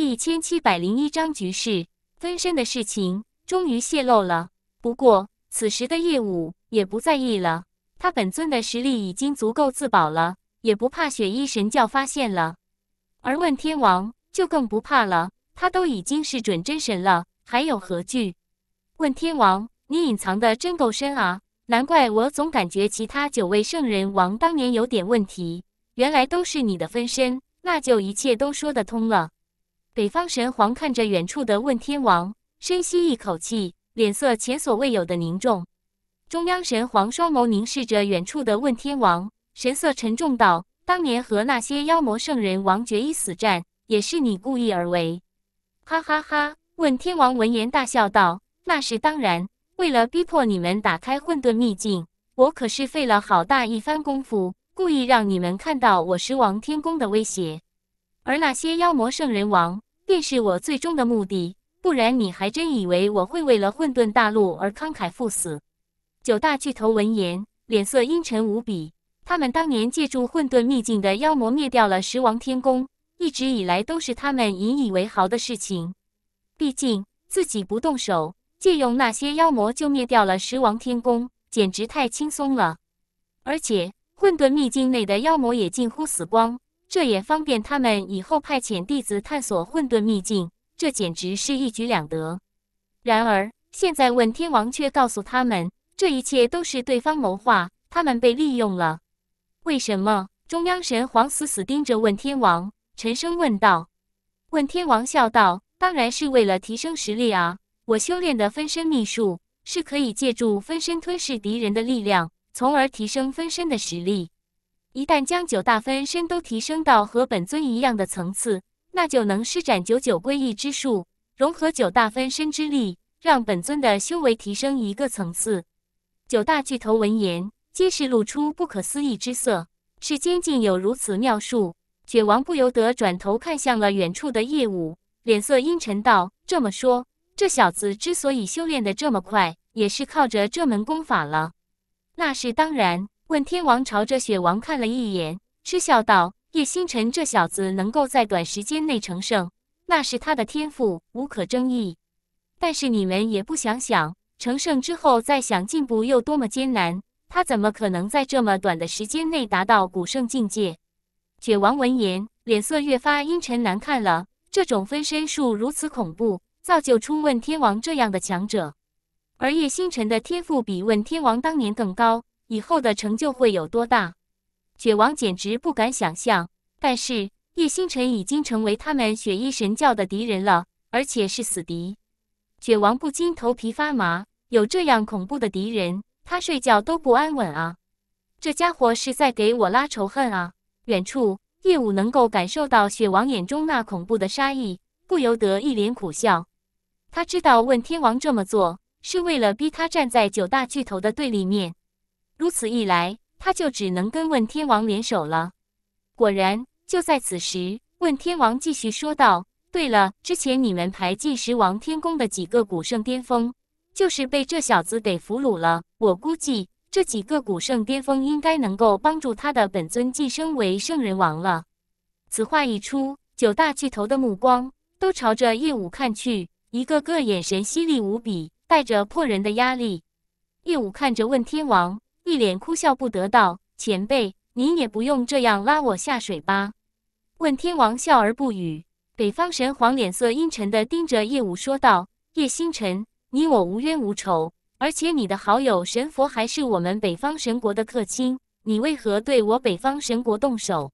一千七百零一章局势分身的事情终于泄露了。不过此时的叶武也不在意了，他本尊的实力已经足够自保了，也不怕雪衣神教发现了。而问天王就更不怕了，他都已经是准真神了，还有何惧？问天王，你隐藏的真够深啊！难怪我总感觉其他九位圣人王当年有点问题，原来都是你的分身，那就一切都说得通了。北方神皇看着远处的问天王，深吸一口气，脸色前所未有的凝重。中央神皇双眸凝视着远处的问天王，神色沉重道：“当年和那些妖魔圣人王决一死战，也是你故意而为。”“哈哈哈！”问天王闻言大笑道：“那是当然，为了逼迫你们打开混沌秘境，我可是费了好大一番功夫，故意让你们看到我十王天宫的威胁，而那些妖魔圣人王。”便是我最终的目的，不然你还真以为我会为了混沌大陆而慷慨赴死？九大巨头闻言，脸色阴沉无比。他们当年借助混沌秘境的妖魔灭掉了十王天宫，一直以来都是他们引以为豪的事情。毕竟自己不动手，借用那些妖魔就灭掉了十王天宫，简直太轻松了。而且混沌秘境内的妖魔也近乎死光。这也方便他们以后派遣弟子探索混沌秘境，这简直是一举两得。然而，现在问天王却告诉他们，这一切都是对方谋划，他们被利用了。为什么？中央神皇死死盯着问天王，沉声问道。问天王笑道：“当然是为了提升实力啊！我修炼的分身秘术，是可以借助分身吞噬敌人的力量，从而提升分身的实力。”一旦将九大分身都提升到和本尊一样的层次，那就能施展九九归一之术，融合九大分身之力，让本尊的修为提升一个层次。九大巨头闻言，皆是露出不可思议之色。世间竟有如此妙术！雪王不由得转头看向了远处的叶舞，脸色阴沉道：“这么说，这小子之所以修炼的这么快，也是靠着这门功法了？”那是当然。问天王朝着雪王看了一眼，嗤笑道：“叶星辰这小子能够在短时间内成圣，那是他的天赋无可争议。但是你们也不想想，成圣之后再想进步又多么艰难？他怎么可能在这么短的时间内达到古圣境界？”雪王闻言，脸色越发阴沉难看了。这种分身术如此恐怖，造就出问天王这样的强者，而叶星辰的天赋比问天王当年更高。以后的成就会有多大？雪王简直不敢想象。但是叶星辰已经成为他们雪衣神教的敌人了，而且是死敌。雪王不禁头皮发麻，有这样恐怖的敌人，他睡觉都不安稳啊！这家伙是在给我拉仇恨啊！远处叶武能够感受到雪王眼中那恐怖的杀意，不由得一脸苦笑。他知道问天王这么做是为了逼他站在九大巨头的对立面。如此一来，他就只能跟问天王联手了。果然，就在此时，问天王继续说道：“对了，之前你们排进十王天宫的几个古圣巅峰，就是被这小子给俘虏了。我估计这几个古圣巅峰应该能够帮助他的本尊晋升为圣人王了。”此话一出，九大巨头的目光都朝着叶武看去，一个个眼神犀利无比，带着破人的压力。叶武看着问天王。一脸哭笑不得道：“前辈，您也不用这样拉我下水吧？”问天王笑而不语。北方神皇脸色阴沉的盯着叶武说道：“叶星辰，你我无冤无仇，而且你的好友神佛还是我们北方神国的客卿，你为何对我北方神国动手？”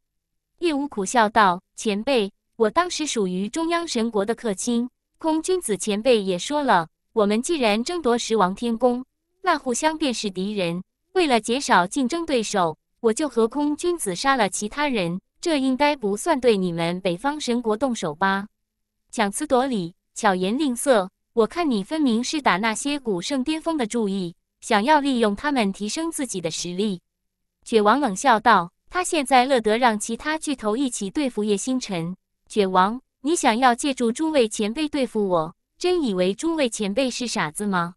叶武苦笑道：“前辈，我当时属于中央神国的客卿，空君子前辈也说了，我们既然争夺十王天宫，那互相便是敌人。”为了减少竞争对手，我就和空君子杀了其他人，这应该不算对你们北方神国动手吧？强词夺理，巧言令色，我看你分明是打那些古圣巅峰的注意，想要利用他们提升自己的实力。雪王冷笑道：“他现在乐得让其他巨头一起对付叶星辰。雪王，你想要借助诸位前辈对付我，真以为诸位前辈是傻子吗？”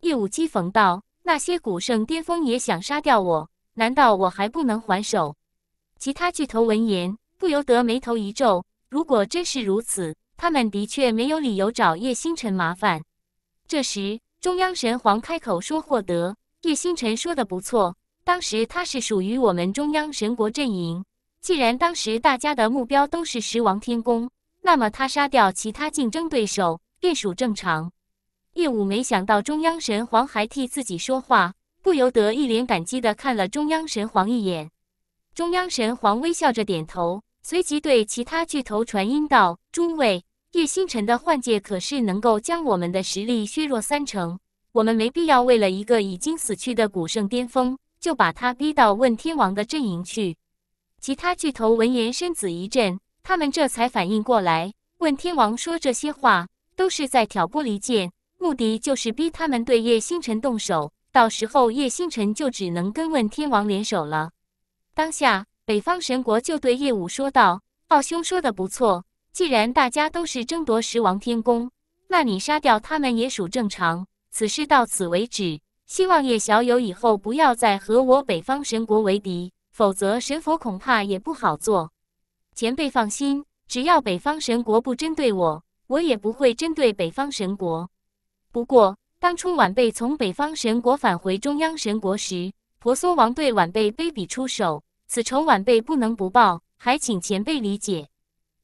叶武讥讽道。那些古圣巅峰也想杀掉我，难道我还不能还手？其他巨头闻言不由得眉头一皱。如果真是如此，他们的确没有理由找叶星辰麻烦。这时，中央神皇开口说：“霍德，叶星辰说的不错，当时他是属于我们中央神国阵营。既然当时大家的目标都是十王天宫，那么他杀掉其他竞争对手，便属正常。”叶武没想到中央神皇还替自己说话，不由得一脸感激地看了中央神皇一眼。中央神皇微笑着点头，随即对其他巨头传音道：“诸位，叶星辰的幻界可是能够将我们的实力削弱三成，我们没必要为了一个已经死去的古圣巅峰，就把他逼到问天王的阵营去。”其他巨头闻言身子一震，他们这才反应过来，问天王说这些话都是在挑拨离间。目的就是逼他们对叶星辰动手，到时候叶星辰就只能跟问天王联手了。当下，北方神国就对叶武说道：“奥兄说的不错，既然大家都是争夺十王天宫，那你杀掉他们也属正常。此事到此为止，希望叶小友以后不要再和我北方神国为敌，否则神佛恐怕也不好做。”前辈放心，只要北方神国不针对我，我也不会针对北方神国。不过当初晚辈从北方神国返回中央神国时，婆娑王对晚辈卑鄙出手，此仇晚辈不能不报，还请前辈理解。”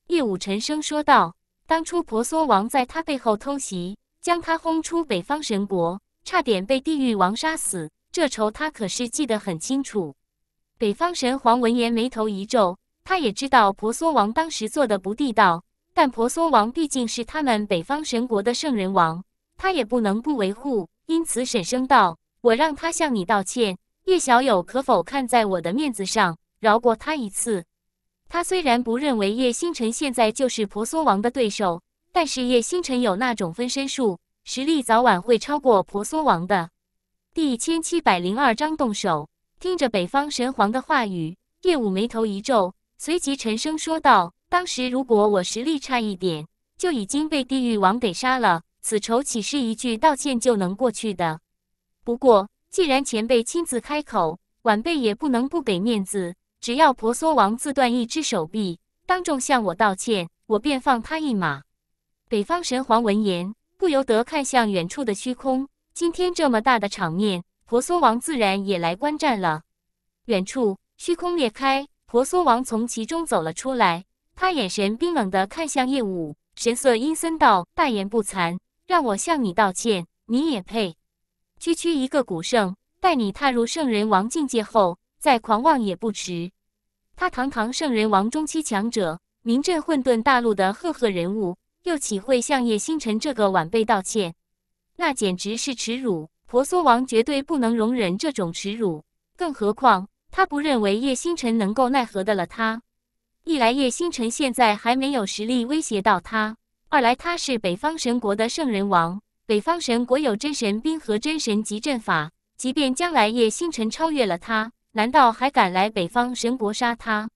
叶武沉声说道。当初婆娑王在他背后偷袭，将他轰出北方神国，差点被地狱王杀死，这仇他可是记得很清楚。北方神皇闻言眉头一皱，他也知道婆娑王当时做的不地道，但婆娑王毕竟是他们北方神国的圣人王。他也不能不维护，因此沈声道：“我让他向你道歉，叶小友可否看在我的面子上饶过他一次？”他虽然不认为叶星辰现在就是婆娑王的对手，但是叶星辰有那种分身术，实力早晚会超过婆娑王的。第一千七百零二章动手。听着北方神皇的话语，叶武眉头一皱，随即沉声说道：“当时如果我实力差一点，就已经被地狱王给杀了。”此仇岂是一句道歉就能过去的？不过，既然前辈亲自开口，晚辈也不能不给面子。只要婆娑王自断一只手臂，当众向我道歉，我便放他一马。北方神皇闻言，不由得看向远处的虚空。今天这么大的场面，婆娑王自然也来观战了。远处虚空裂开，婆娑王从其中走了出来。他眼神冰冷的看向叶舞，神色阴森道：“大言不惭。”让我向你道歉，你也配？区区一个古圣，待你踏入圣人王境界后，再狂妄也不迟。他堂堂圣人王中期强者，名震混沌大陆的赫赫人物，又岂会向叶星辰这个晚辈道歉？那简直是耻辱！婆娑王绝对不能容忍这种耻辱。更何况，他不认为叶星辰能够奈何得了他。一来，叶星辰现在还没有实力威胁到他。二来，他是北方神国的圣人王。北方神国有真神兵和真神级阵法，即便将来叶星辰超越了他，难道还敢来北方神国杀他？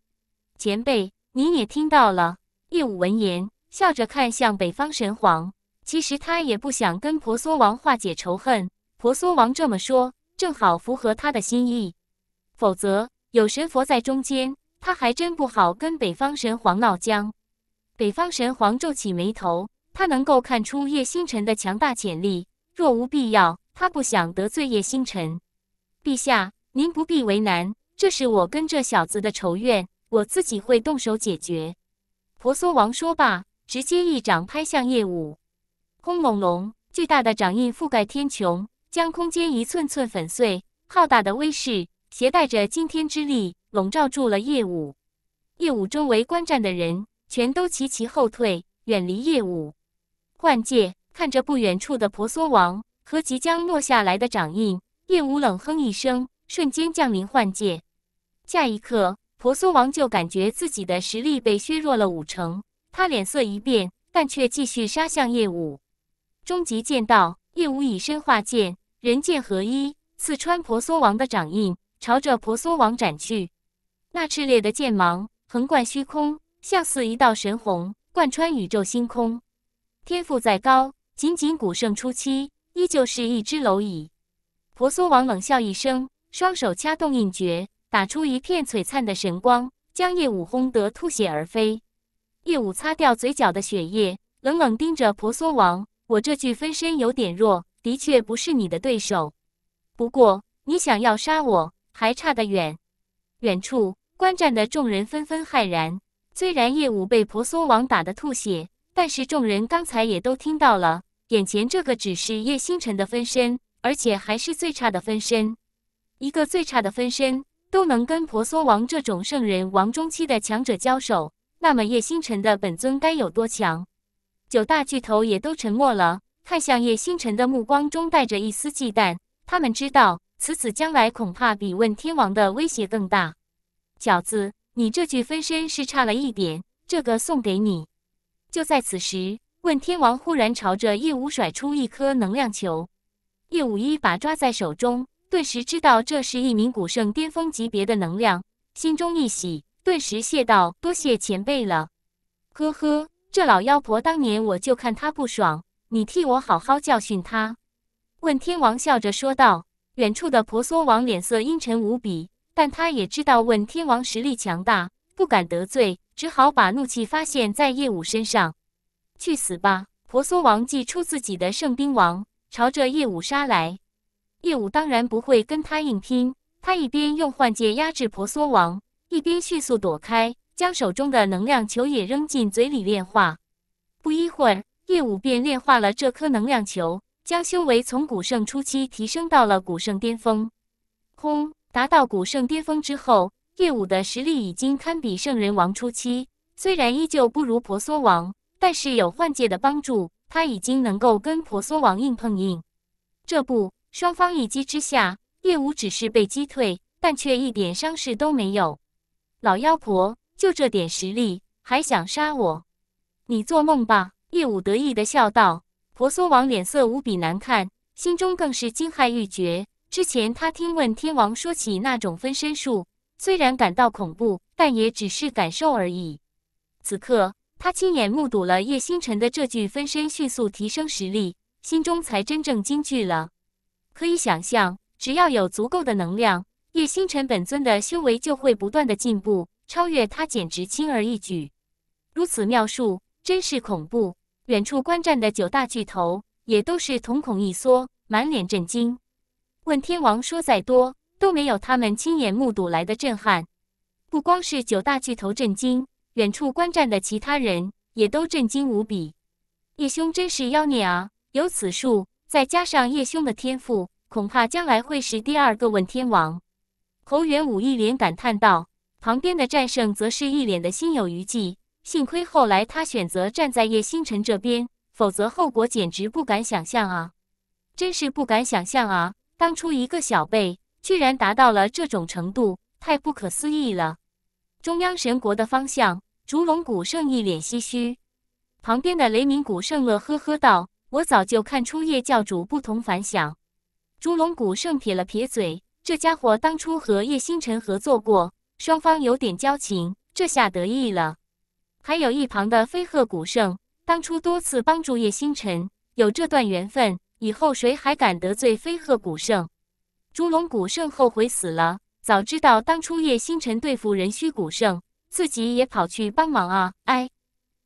前辈，你也听到了。叶武闻言，笑着看向北方神皇。其实他也不想跟婆娑王化解仇恨，婆娑王这么说，正好符合他的心意。否则，有神佛在中间，他还真不好跟北方神皇闹僵。北方神皇皱起眉头，他能够看出叶星辰的强大潜力。若无必要，他不想得罪叶星辰。陛下，您不必为难，这是我跟这小子的仇怨，我自己会动手解决。婆娑王说罢，直接一掌拍向叶舞。轰隆隆，巨大的掌印覆盖天穹，将空间一寸寸粉碎。浩大的威势，携带着惊天之力，笼罩住了叶舞。叶舞周围观战的人。全都齐齐后退，远离叶舞。幻界看着不远处的婆娑王和即将落下来的掌印，叶舞冷哼一声，瞬间降临幻界。下一刻，婆娑王就感觉自己的实力被削弱了五成，他脸色一变，但却继续杀向叶舞。终极剑道，叶舞以身化剑，人剑合一，刺穿婆娑王的掌印，朝着婆娑王斩去。那炽烈的剑芒横贯虚空。像似一道神虹，贯穿宇宙星空。天赋再高，仅仅古圣初期，依旧是一只蝼蚁。婆娑王冷笑一声，双手掐动印诀，打出一片璀璨的神光，将叶舞轰得吐血而飞。叶舞擦掉嘴角的血液，冷冷盯着婆娑王：“我这具分身有点弱，的确不是你的对手。不过，你想要杀我，还差得远。”远处观战的众人纷纷骇然。虽然叶武被婆娑王打得吐血，但是众人刚才也都听到了，眼前这个只是叶星辰的分身，而且还是最差的分身。一个最差的分身都能跟婆娑王这种圣人王中期的强者交手，那么叶星辰的本尊该有多强？九大巨头也都沉默了，看向叶星辰的目光中带着一丝忌惮。他们知道，此子将来恐怕比问天王的威胁更大。饺子。你这具分身是差了一点，这个送给你。就在此时，问天王忽然朝着叶武甩出一颗能量球，叶武一把抓在手中，顿时知道这是一名古圣巅峰级别的能量，心中一喜，顿时谢道：“多谢前辈了。”呵呵，这老妖婆当年我就看她不爽，你替我好好教训她。”问天王笑着说道。远处的婆娑王脸色阴沉无比。但他也知道，问天王实力强大，不敢得罪，只好把怒气发泄在叶武身上。去死吧！婆娑王祭出自己的圣兵王，朝着叶武杀来。叶武当然不会跟他硬拼，他一边用幻界压制婆娑王，一边迅速躲开，将手中的能量球也扔进嘴里炼化。不一会儿，叶武便炼化了这颗能量球，将修为从古圣初期提升到了古圣巅峰。轰！达到古圣巅峰之后，叶武的实力已经堪比圣人王初期。虽然依旧不如婆娑王，但是有幻界的帮助，他已经能够跟婆娑王硬碰硬。这不，双方一击之下，叶武只是被击退，但却一点伤势都没有。老妖婆，就这点实力还想杀我？你做梦吧！叶武得意的笑道。婆娑王脸色无比难看，心中更是惊骇欲绝。之前他听问天王说起那种分身术，虽然感到恐怖，但也只是感受而已。此刻他亲眼目睹了叶星辰的这具分身迅速提升实力，心中才真正惊惧了。可以想象，只要有足够的能量，叶星辰本尊的修为就会不断的进步，超越他简直轻而易举。如此妙术，真是恐怖！远处观战的九大巨头也都是瞳孔一缩，满脸震惊。问天王说再多都没有他们亲眼目睹来的震撼。不光是九大巨头震惊，远处观战的其他人也都震惊无比。叶兄真是妖孽啊！有此术，再加上叶兄的天赋，恐怕将来会是第二个问天王。侯元武一脸感叹道：“旁边的战圣则是一脸的心有余悸。幸亏后来他选择站在叶星辰这边，否则后果简直不敢想象啊！真是不敢想象啊！”当初一个小辈，居然达到了这种程度，太不可思议了！中央神国的方向，烛龙古圣一脸唏嘘。旁边的雷鸣古圣乐呵呵道：“我早就看出叶教主不同凡响。”烛龙古圣撇了撇嘴，这家伙当初和叶星辰合作过，双方有点交情，这下得意了。还有一旁的飞鹤古圣，当初多次帮助叶星辰，有这段缘分。以后谁还敢得罪飞鹤古圣？朱龙古圣后悔死了，早知道当初叶星辰对付人虚古圣，自己也跑去帮忙啊！哎，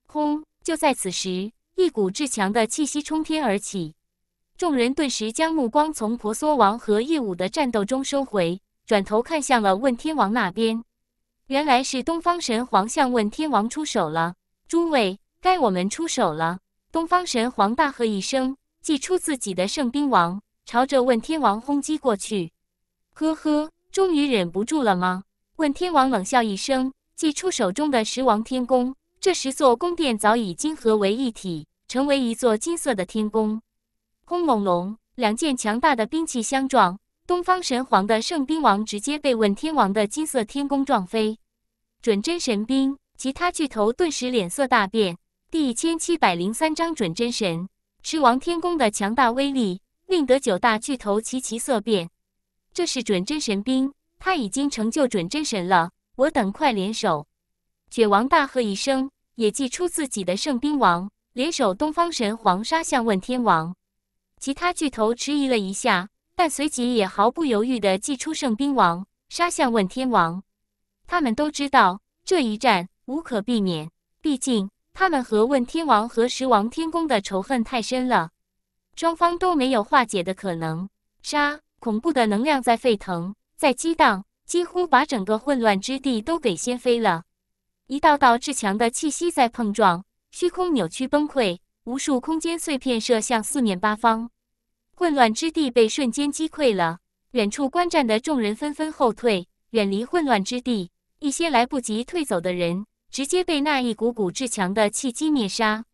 轰！就在此时，一股至强的气息冲天而起，众人顿时将目光从婆娑王和叶武的战斗中收回，转头看向了问天王那边。原来是东方神皇向问天王出手了。诸位，该我们出手了！东方神皇大喝一声。祭出自己的圣兵王，朝着问天王轰击过去。呵呵，终于忍不住了吗？问天王冷笑一声，祭出手中的十王天宫。这十座宫殿早已经合为一体，成为一座金色的天宫。轰隆隆，两件强大的兵器相撞。东方神皇的圣兵王直接被问天王的金色天宫撞飞。准真神兵，其他巨头顿时脸色大变。第一千七百零三章准真神。狮王天宫的强大威力，令得九大巨头齐齐色变。这是准真神兵，他已经成就准真神了。我等快联手！雪王大喝一声，也祭出自己的圣兵王，联手东方神皇杀向问天王。其他巨头迟疑了一下，但随即也毫不犹豫的祭出圣兵王，杀向问天王。他们都知道这一战无可避免，毕竟。他们和问天王和十王天宫的仇恨太深了，双方都没有化解的可能。杀！恐怖的能量在沸腾，在激荡，几乎把整个混乱之地都给掀飞了。一道道至强的气息在碰撞，虚空扭曲崩溃，无数空间碎片射向四面八方，混乱之地被瞬间击溃了。远处观战的众人纷纷后退，远离混乱之地。一些来不及退走的人。直接被那一股股至强的气机灭杀。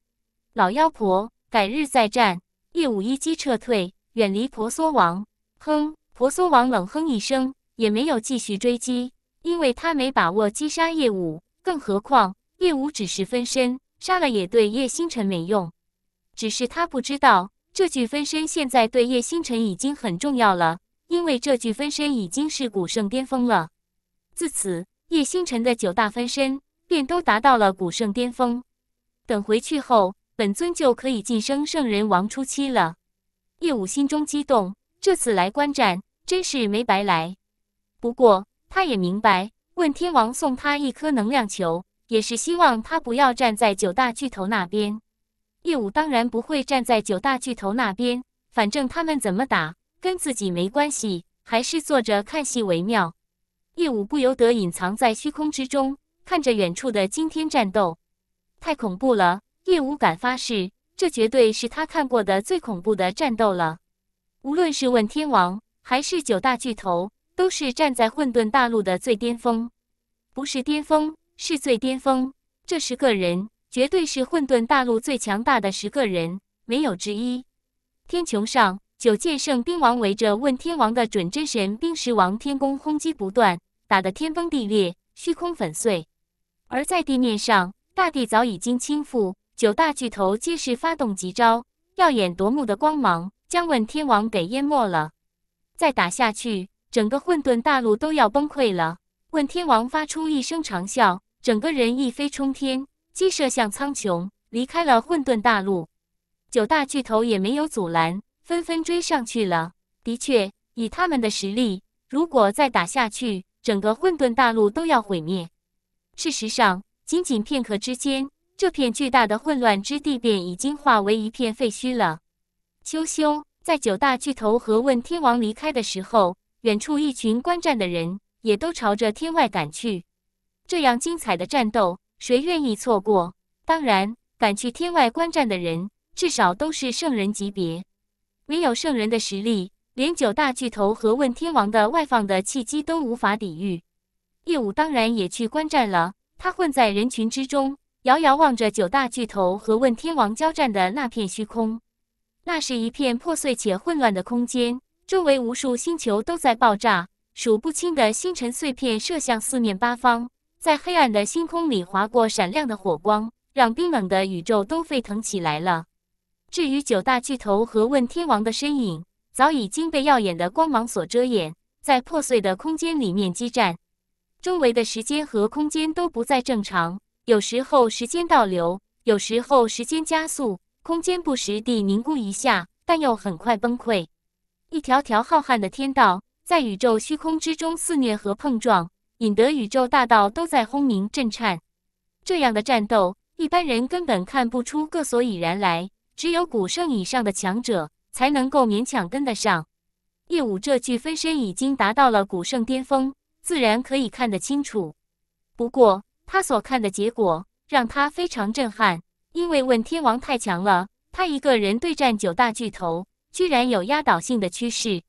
老妖婆，改日再战。叶武一击撤退，远离婆娑王。哼！婆娑王冷哼一声，也没有继续追击，因为他没把握击杀叶武，更何况叶武只是分身，杀了也对叶星辰没用。只是他不知道，这具分身现在对叶星辰已经很重要了，因为这具分身已经是古圣巅峰了。自此，叶星辰的九大分身。便都达到了古圣巅峰。等回去后，本尊就可以晋升圣人王初期了。叶武心中激动，这次来观战真是没白来。不过，他也明白，问天王送他一颗能量球，也是希望他不要站在九大巨头那边。叶武当然不会站在九大巨头那边，反正他们怎么打，跟自己没关系，还是坐着看戏为妙。叶武不由得隐藏在虚空之中。看着远处的惊天战斗，太恐怖了！叶无敢发誓，这绝对是他看过的最恐怖的战斗了。无论是问天王还是九大巨头，都是站在混沌大陆的最巅峰，不是巅峰，是最巅峰。这十个人绝对是混沌大陆最强大的十个人，没有之一。天穹上，九剑圣兵王围着问天王的准真神冰石王天宫轰击不断，打得天崩地裂，虚空粉碎。而在地面上，大地早已经倾覆，九大巨头皆是发动急招，耀眼夺目的光芒将问天王给淹没了。再打下去，整个混沌大陆都要崩溃了。问天王发出一声长啸，整个人一飞冲天，击射向苍穹，离开了混沌大陆。九大巨头也没有阻拦，纷纷追上去了。的确，以他们的实力，如果再打下去，整个混沌大陆都要毁灭。事实上，仅仅片刻之间，这片巨大的混乱之地便已经化为一片废墟了。秋兄在九大巨头和问天王离开的时候，远处一群观战的人也都朝着天外赶去。这样精彩的战斗，谁愿意错过？当然，赶去天外观战的人至少都是圣人级别，唯有圣人的实力，连九大巨头和问天王的外放的契机都无法抵御。叶舞当然也去观战了。他混在人群之中，遥遥望着九大巨头和问天王交战的那片虚空。那是一片破碎且混乱的空间，周围无数星球都在爆炸，数不清的星辰碎片射向四面八方，在黑暗的星空里划过闪亮的火光，让冰冷的宇宙都沸腾起来了。至于九大巨头和问天王的身影，早已经被耀眼的光芒所遮掩，在破碎的空间里面激战。周围的时间和空间都不再正常，有时候时间倒流，有时候时间加速，空间不时地凝固一下，但又很快崩溃。一条条浩瀚的天道在宇宙虚空之中肆虐和碰撞，引得宇宙大道都在轰鸣震颤。这样的战斗，一般人根本看不出个所以然来，只有古圣以上的强者才能够勉强跟得上。叶武这具分身已经达到了古圣巅峰。自然可以看得清楚，不过他所看的结果让他非常震撼，因为问天王太强了，他一个人对战九大巨头，居然有压倒性的趋势。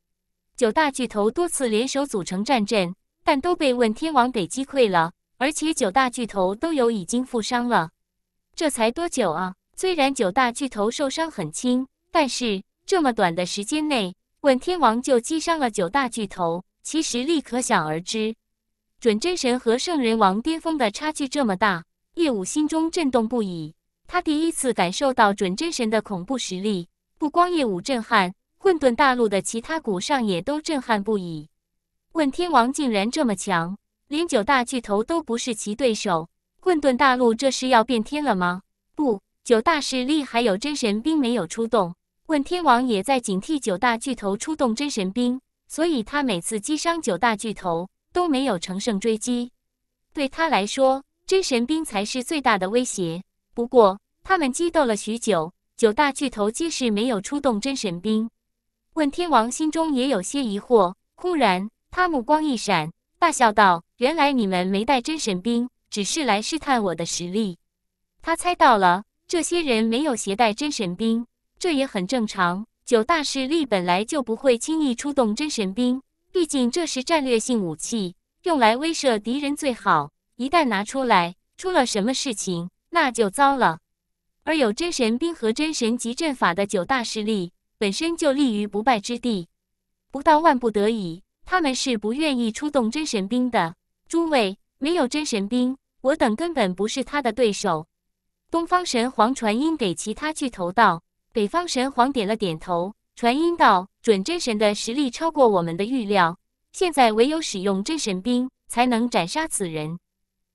九大巨头多次联手组成战阵，但都被问天王给击溃了，而且九大巨头都有已经负伤了。这才多久啊？虽然九大巨头受伤很轻，但是这么短的时间内，问天王就击伤了九大巨头。其实力可想而知，准真神和圣人王巅峰的差距这么大，叶武心中震动不已。他第一次感受到准真神的恐怖实力。不光叶武震撼，混沌大陆的其他古上也都震撼不已。问天王竟然这么强，连九大巨头都不是其对手。混沌大陆这是要变天了吗？不，九大势力还有真神兵没有出动，问天王也在警惕九大巨头出动真神兵。所以他每次击伤九大巨头都没有乘胜追击，对他来说，真神兵才是最大的威胁。不过，他们激斗了许久，九大巨头皆是没有出动真神兵。问天王心中也有些疑惑，忽然他目光一闪，大笑道：“原来你们没带真神兵，只是来试探我的实力。”他猜到了，这些人没有携带真神兵，这也很正常。九大势力本来就不会轻易出动真神兵，毕竟这是战略性武器，用来威慑敌人最好。一旦拿出来，出了什么事情，那就糟了。而有真神兵和真神级阵法的九大势力，本身就立于不败之地，不到万不得已，他们是不愿意出动真神兵的。诸位，没有真神兵，我等根本不是他的对手。东方神皇传音给其他巨头道。北方神皇点了点头，传音道：“准真神的实力超过我们的预料，现在唯有使用真神兵才能斩杀此人。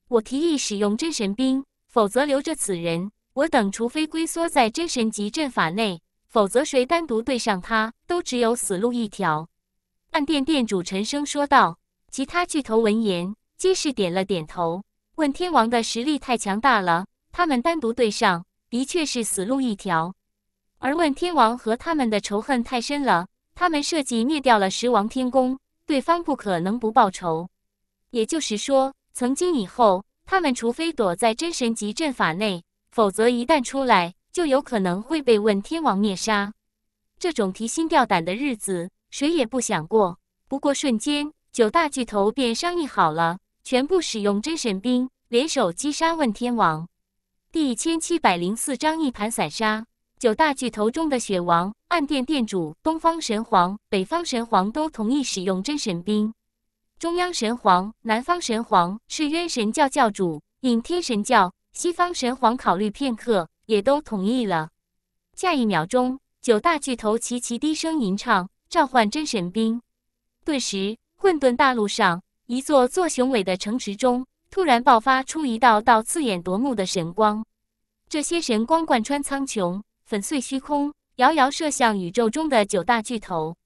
我提议使用真神兵，否则留着此人，我等除非龟缩在真神级阵法内，否则谁单独对上他，都只有死路一条。”暗殿殿主沉声说道。其他巨头闻言，皆是点了点头，问天王的实力太强大了，他们单独对上的确是死路一条。而问天王和他们的仇恨太深了，他们设计灭掉了十王天宫，对方不可能不报仇。也就是说，从今以后，他们除非躲在真神级阵法内，否则一旦出来，就有可能会被问天王灭杀。这种提心吊胆的日子，谁也不想过。不过瞬间，九大巨头便商议好了，全部使用真神兵，联手击杀问天王。第一千七百零四章一盘散沙。九大巨头中的雪王、暗殿殿主、东方神皇、北方神皇都同意使用真神兵。中央神皇、南方神皇、赤渊神教教主、引天神教、西方神皇考虑片刻，也都同意了。下一秒钟，九大巨头齐齐低声吟唱，召唤真神兵。顿时，混沌大陆上一座座雄伟的城池中突然爆发出一道道刺眼夺目的神光，这些神光贯穿苍穹。粉碎虚空，遥遥射向宇宙中的九大巨头。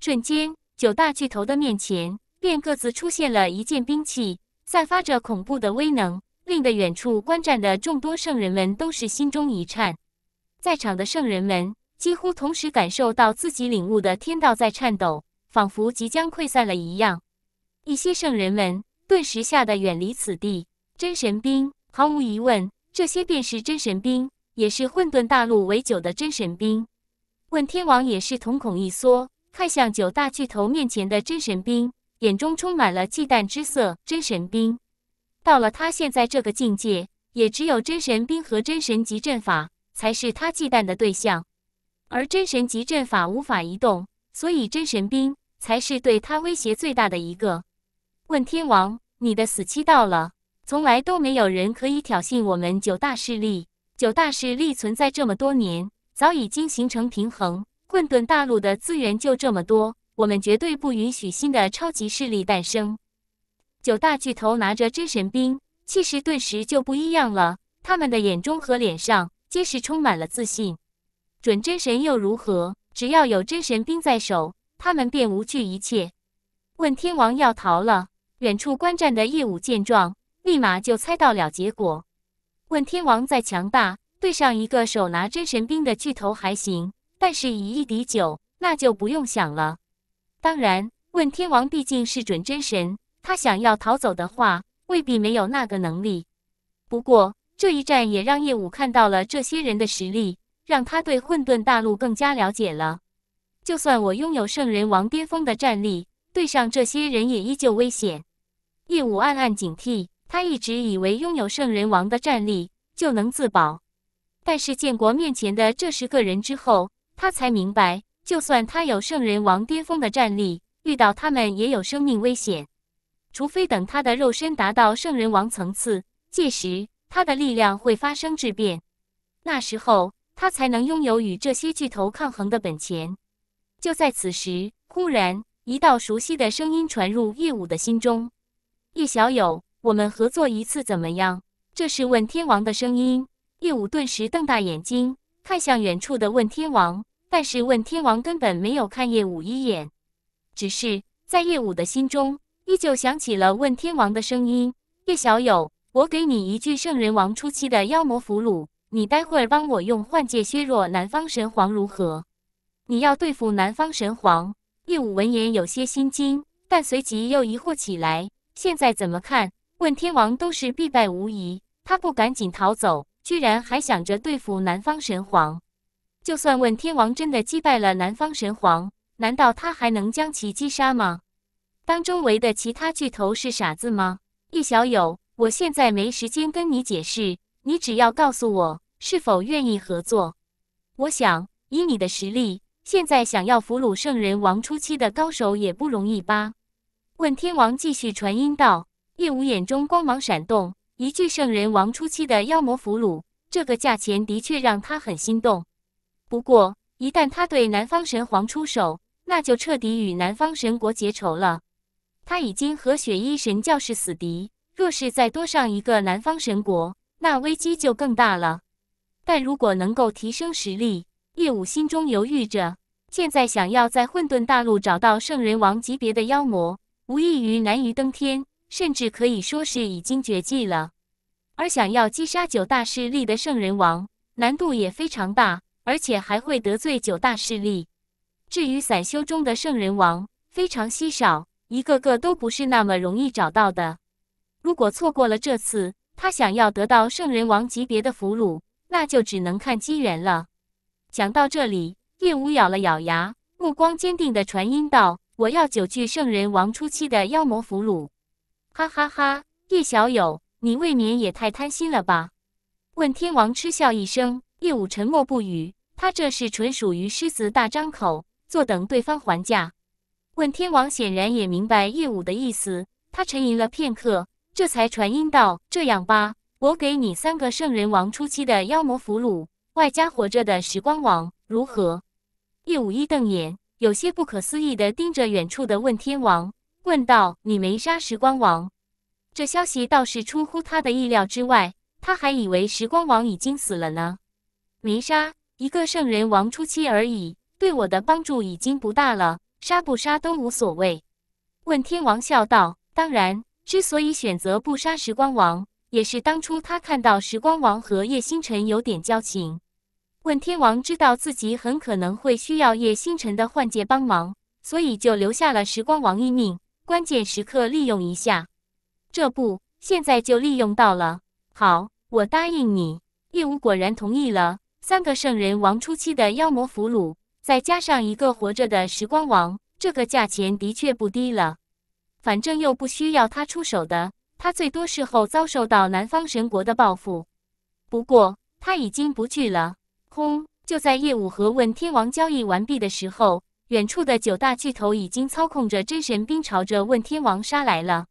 瞬间，九大巨头的面前便各自出现了一件兵器，散发着恐怖的威能，令得远处观战的众多圣人们都是心中一颤。在场的圣人们几乎同时感受到自己领悟的天道在颤抖，仿佛即将溃散了一样。一些圣人们顿时吓得远离此地。真神兵，毫无疑问，这些便是真神兵。也是混沌大陆为九的真神兵，问天王也是瞳孔一缩，看向九大巨头面前的真神兵，眼中充满了忌惮之色。真神兵到了他现在这个境界，也只有真神兵和真神级阵法才是他忌惮的对象。而真神级阵法无法移动，所以真神兵才是对他威胁最大的一个。问天王，你的死期到了，从来都没有人可以挑衅我们九大势力。九大势力存在这么多年，早已经形成平衡。混沌大陆的资源就这么多，我们绝对不允许新的超级势力诞生。九大巨头拿着真神兵，气势顿时就不一样了。他们的眼中和脸上，皆是充满了自信。准真神又如何？只要有真神兵在手，他们便无惧一切。问天王要逃了，远处观战的叶武见状，立马就猜到了结果。问天王再强大，对上一个手拿真神兵的巨头还行，但是以一敌九，那就不用想了。当然，问天王毕竟是准真神，他想要逃走的话，未必没有那个能力。不过这一战也让叶武看到了这些人的实力，让他对混沌大陆更加了解了。就算我拥有圣人王巅峰的战力，对上这些人也依旧危险。叶武暗暗警惕。他一直以为拥有圣人王的战力就能自保，但是建国面前的这十个人之后，他才明白，就算他有圣人王巅峰的战力，遇到他们也有生命危险。除非等他的肉身达到圣人王层次，届时他的力量会发生质变，那时候他才能拥有与这些巨头抗衡的本钱。就在此时，忽然一道熟悉的声音传入叶武的心中：“叶小友。”我们合作一次怎么样？这是问天王的声音。叶武顿时瞪大眼睛，看向远处的问天王，但是问天王根本没有看叶武一眼，只是在叶武的心中依旧响起了问天王的声音：“叶小友，我给你一具圣人王初期的妖魔俘虏，你待会儿帮我用幻界削弱南方神皇，如何？你要对付南方神皇。”叶武闻言有些心惊，但随即又疑惑起来：现在怎么看？问天王都是必败无疑，他不赶紧逃走，居然还想着对付南方神皇。就算问天王真的击败了南方神皇，难道他还能将其击杀吗？当周围的其他巨头是傻子吗？易小友，我现在没时间跟你解释，你只要告诉我是否愿意合作。我想，以你的实力，现在想要俘虏圣人王初期的高手也不容易吧？问天王继续传音道。叶武眼中光芒闪动，一具圣人王初期的妖魔俘虏，这个价钱的确让他很心动。不过，一旦他对南方神皇出手，那就彻底与南方神国结仇了。他已经和雪衣神教是死敌，若是再多上一个南方神国，那危机就更大了。但如果能够提升实力，叶武心中犹豫着。现在想要在混沌大陆找到圣人王级别的妖魔，无异于难于登天。甚至可以说是已经绝迹了，而想要击杀九大势力的圣人王，难度也非常大，而且还会得罪九大势力。至于散修中的圣人王，非常稀少，一个个都不是那么容易找到的。如果错过了这次，他想要得到圣人王级别的俘虏，那就只能看机缘了。讲到这里，叶武咬了咬牙，目光坚定的传音道：“我要九具圣人王初期的妖魔俘虏。”哈哈哈！叶小友，你未免也太贪心了吧？问天王嗤笑一声。叶武沉默不语，他这是纯属于狮子大张口，坐等对方还价。问天王显然也明白叶武的意思，他沉吟了片刻，这才传音道：“这样吧，我给你三个圣人王初期的妖魔俘虏，外加活着的时光王，如何？”叶武一瞪眼，有些不可思议地盯着远处的问天王。问道：“你没杀时光王？”这消息倒是出乎他的意料之外，他还以为时光王已经死了呢。没杀一个圣人王初期而已，对我的帮助已经不大了，杀不杀都无所谓。问天王笑道：“当然，之所以选择不杀时光王，也是当初他看到时光王和叶星辰有点交情。问天王知道自己很可能会需要叶星辰的幻界帮忙，所以就留下了时光王一命。”关键时刻利用一下，这不，现在就利用到了。好，我答应你。叶武果然同意了。三个圣人王初期的妖魔俘虏，再加上一个活着的时光王，这个价钱的确不低了。反正又不需要他出手的，他最多事后遭受到南方神国的报复。不过他已经不惧了。轰！就在叶武和问天王交易完毕的时候。远处的九大巨头已经操控着真神兵朝着问天王杀来了，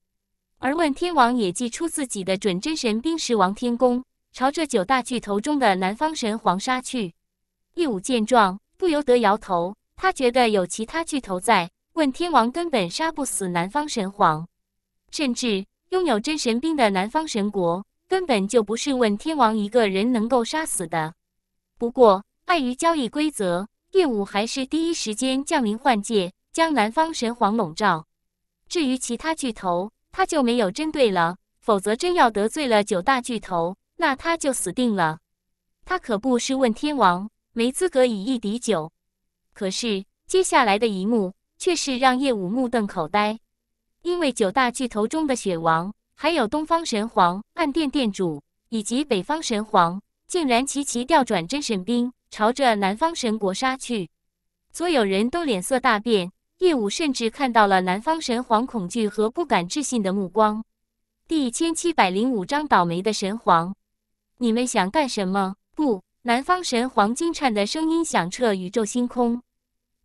而问天王也祭出自己的准真神兵十王天宫，朝着九大巨头中的南方神皇杀去。易武见状不由得摇头，他觉得有其他巨头在，问天王根本杀不死南方神皇，甚至拥有真神兵的南方神国根本就不是问天王一个人能够杀死的。不过碍于交易规则。叶武还是第一时间降临幻界，将南方神皇笼罩。至于其他巨头，他就没有针对了，否则真要得罪了九大巨头，那他就死定了。他可不是问天王，没资格以一敌九。可是接下来的一幕却是让叶武目瞪口呆，因为九大巨头中的雪王、还有东方神皇、暗殿殿主以及北方神皇，竟然齐齐调转真神兵。朝着南方神国杀去，所有人都脸色大变，叶武甚至看到了南方神皇恐惧和不敢置信的目光。第一千七百零五章倒霉的神皇，你们想干什么？不，南方神皇惊颤的声音响彻宇宙星空。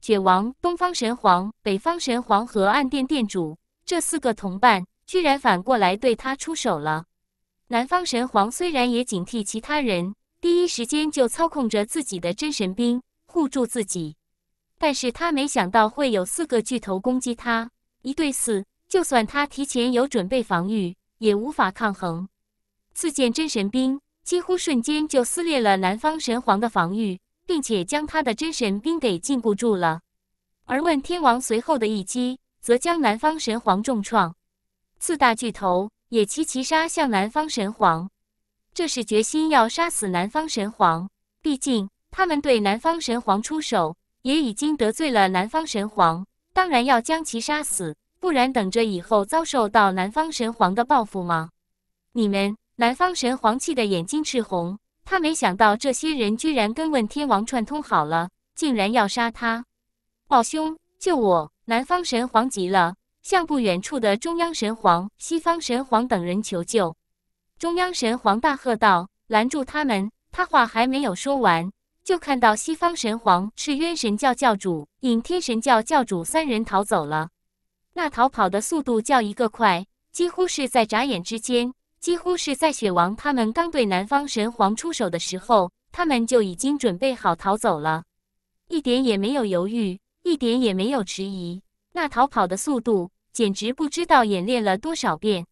雪王、东方神皇、北方神皇和暗殿殿主这四个同伴，居然反过来对他出手了。南方神皇虽然也警惕其他人。第一时间就操控着自己的真神兵护住自己，但是他没想到会有四个巨头攻击他，一对四，就算他提前有准备防御，也无法抗衡。四件真神兵几乎瞬间就撕裂了南方神皇的防御，并且将他的真神兵给禁锢住了。而问天王随后的一击，则将南方神皇重创。四大巨头也齐齐杀向南方神皇。这是决心要杀死南方神皇，毕竟他们对南方神皇出手，也已经得罪了南方神皇，当然要将其杀死，不然等着以后遭受到南方神皇的报复吗？你们，南方神皇气得眼睛赤红，他没想到这些人居然跟问天王串通好了，竟然要杀他。茂兄，救我！南方神皇急了，向不远处的中央神皇、西方神皇等人求救。中央神皇大喝道：“拦住他们！”他话还没有说完，就看到西方神皇、赤渊神教教主、引天神教教主三人逃走了。那逃跑的速度叫一个快，几乎是在眨眼之间。几乎是在雪王他们刚对南方神皇出手的时候，他们就已经准备好逃走了，一点也没有犹豫，一点也没有迟疑。那逃跑的速度，简直不知道演练了多少遍，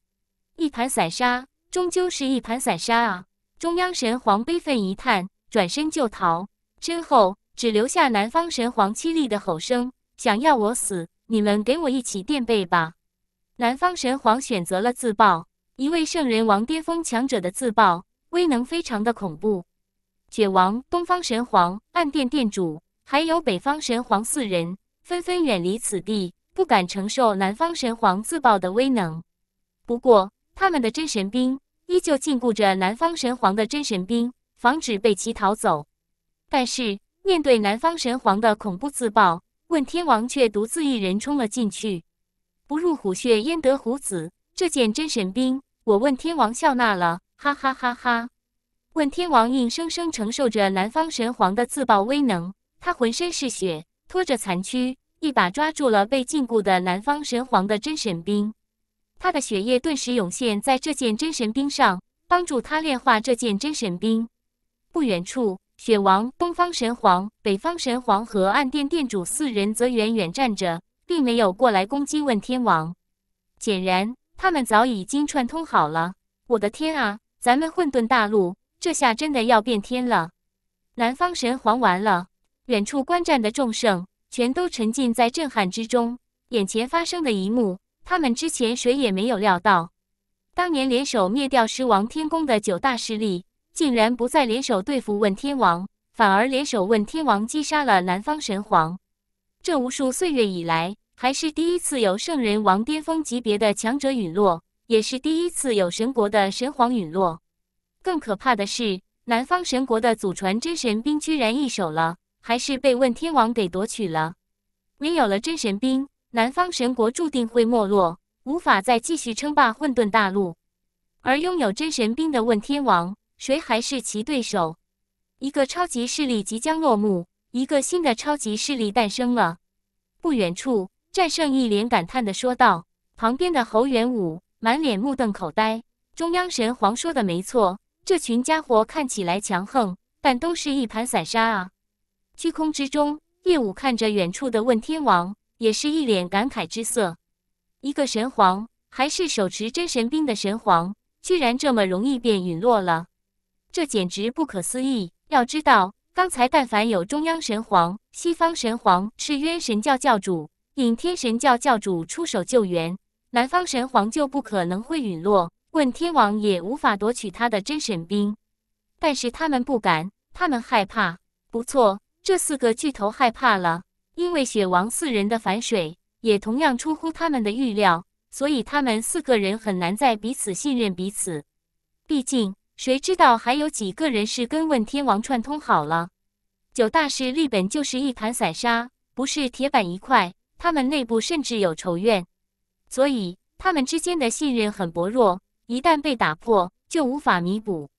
一盘散沙。终究是一盘散沙啊！中央神皇悲愤一叹，转身就逃，身后只留下南方神皇凄厉的吼声：“想要我死，你们给我一起垫背吧！”南方神皇选择了自爆，一位圣人王巅峰强者的自爆，威能非常的恐怖。雪王、东方神皇、暗殿殿主，还有北方神皇四人纷纷远离此地，不敢承受南方神皇自爆的威能。不过，他们的真神兵。依旧禁锢着南方神皇的真神兵，防止被其逃走。但是面对南方神皇的恐怖自爆，问天王却独自一人冲了进去。不入虎穴，焉得虎子？这件真神兵，我问天王笑纳了，哈哈哈哈！问天王硬生生承受着南方神皇的自爆威能，他浑身是血，拖着残躯，一把抓住了被禁锢的南方神皇的真神兵。他的血液顿时涌现在这件真神兵上，帮助他炼化这件真神兵。不远处，雪王、东方神皇、北方神皇和暗殿殿主四人则远远站着，并没有过来攻击问天王。显然，他们早已经串通好了。我的天啊，咱们混沌大陆这下真的要变天了！南方神皇完了。远处观战的众圣全都沉浸在震撼之中，眼前发生的一幕。他们之前谁也没有料到，当年联手灭掉十王天宫的九大势力，竟然不再联手对付问天王，反而联手问天王击杀了南方神皇。这无数岁月以来，还是第一次有圣人王巅峰级别的强者陨落，也是第一次有神国的神皇陨落。更可怕的是，南方神国的祖传真神兵居然易手了，还是被问天王给夺取了。没有了真神兵。南方神国注定会没落，无法再继续称霸混沌大陆。而拥有真神兵的问天王，谁还是其对手？一个超级势力即将落幕，一个新的超级势力诞生了。不远处，战胜一脸感叹的说道：“旁边的侯元武满脸目瞪口呆。”中央神皇说的没错，这群家伙看起来强横，但都是一盘散沙啊！虚空之中，叶武看着远处的问天王。也是一脸感慨之色，一个神皇，还是手持真神兵的神皇，居然这么容易便陨落了，这简直不可思议！要知道，刚才但凡有中央神皇、西方神皇、赤渊神教教主、引天神教教主出手救援，南方神皇就不可能会陨落，问天王也无法夺取他的真神兵。但是他们不敢，他们害怕。不错，这四个巨头害怕了。因为雪王四人的反水，也同样出乎他们的预料，所以他们四个人很难再彼此信任彼此。毕竟，谁知道还有几个人是跟问天王串通好了？九大势力本就是一盘散沙，不是铁板一块，他们内部甚至有仇怨，所以他们之间的信任很薄弱，一旦被打破，就无法弥补。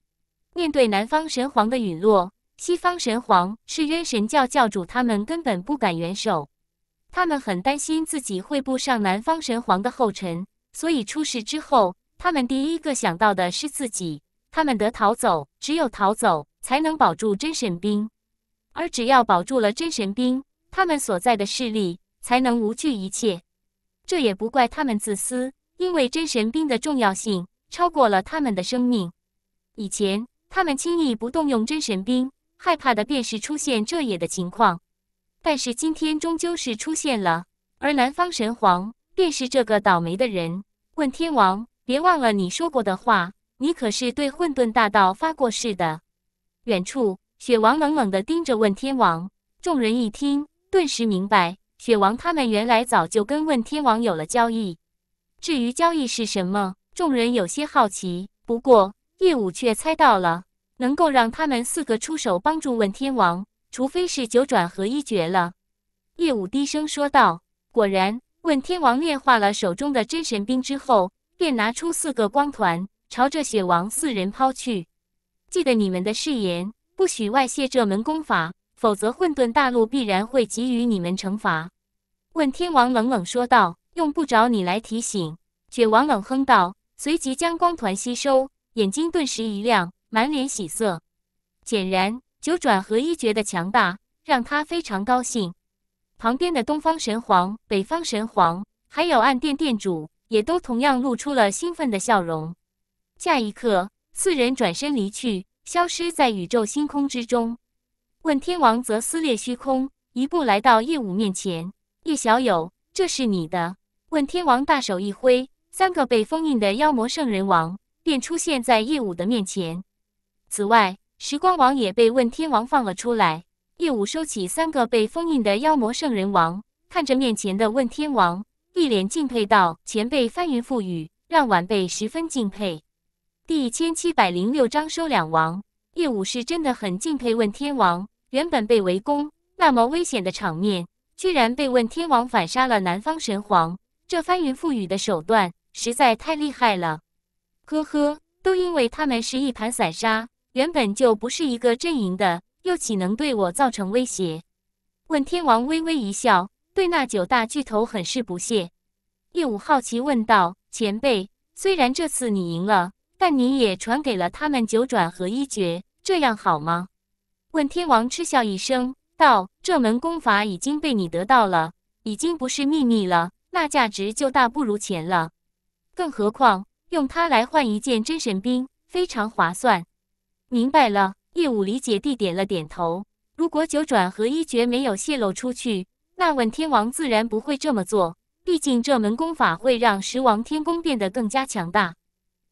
面对南方神皇的陨落。西方神皇是冤神教教主，他们根本不敢援手。他们很担心自己会步上南方神皇的后尘，所以出事之后，他们第一个想到的是自己。他们得逃走，只有逃走才能保住真神兵。而只要保住了真神兵，他们所在的势力才能无惧一切。这也不怪他们自私，因为真神兵的重要性超过了他们的生命。以前他们轻易不动用真神兵。害怕的便是出现这也的情况，但是今天终究是出现了，而南方神皇便是这个倒霉的人。问天王，别忘了你说过的话，你可是对混沌大道发过誓的。远处，雪王冷冷的盯着问天王，众人一听，顿时明白，雪王他们原来早就跟问天王有了交易。至于交易是什么，众人有些好奇，不过叶武却猜到了。能够让他们四个出手帮助问天王，除非是九转合一绝了。叶武低声说道：“果然，问天王炼化了手中的真神兵之后，便拿出四个光团，朝着雪王四人抛去。记得你们的誓言，不许外泄这门功法，否则混沌大陆必然会给予你们惩罚。”问天王冷冷说道：“用不着你来提醒。”雪王冷哼道，随即将光团吸收，眼睛顿时一亮。满脸喜色，显然九转合一诀的强大让他非常高兴。旁边的东方神皇、北方神皇，还有暗殿殿主，也都同样露出了兴奋的笑容。下一刻，四人转身离去，消失在宇宙星空之中。问天王则撕裂虚空，一步来到叶舞面前：“叶小友，这是你的。”问天王大手一挥，三个被封印的妖魔圣人王便出现在叶舞的面前。此外，时光王也被问天王放了出来。叶武收起三个被封印的妖魔圣人王，看着面前的问天王，一脸敬佩道：“前辈翻云覆雨，让晚辈十分敬佩。”第一千七百零六章收两王。叶武是真的很敬佩问天王。原本被围攻那么危险的场面，居然被问天王反杀了南方神皇，这翻云覆雨的手段实在太厉害了。呵呵，都因为他们是一盘散沙。原本就不是一个阵营的，又岂能对我造成威胁？问天王微微一笑，对那九大巨头很是不屑。叶武好奇问道：“前辈，虽然这次你赢了，但你也传给了他们九转合一诀，这样好吗？”问天王嗤笑一声道：“这门功法已经被你得到了，已经不是秘密了，那价值就大不如前了。更何况用它来换一件真神兵，非常划算。”明白了，叶武理解地点了点头。如果九转合一绝没有泄露出去，那问天王自然不会这么做。毕竟这门功法会让十王天宫变得更加强大。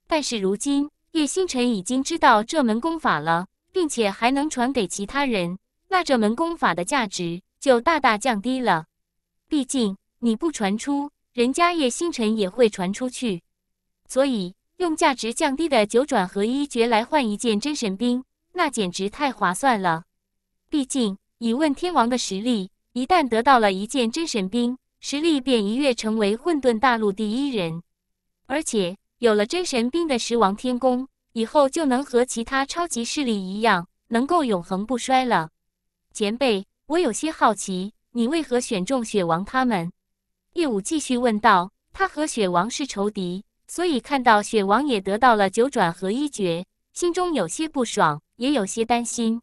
但是如今叶星辰已经知道这门功法了，并且还能传给其他人，那这门功法的价值就大大降低了。毕竟你不传出，人家叶星辰也会传出去，所以。用价值降低的九转合一诀来换一件真神兵，那简直太划算了。毕竟以问天王的实力，一旦得到了一件真神兵，实力便一跃成为混沌大陆第一人。而且有了真神兵的十王天宫，以后就能和其他超级势力一样，能够永恒不衰了。前辈，我有些好奇，你为何选中雪王他们？叶武继续问道。他和雪王是仇敌。所以看到雪王也得到了九转合一诀，心中有些不爽，也有些担心。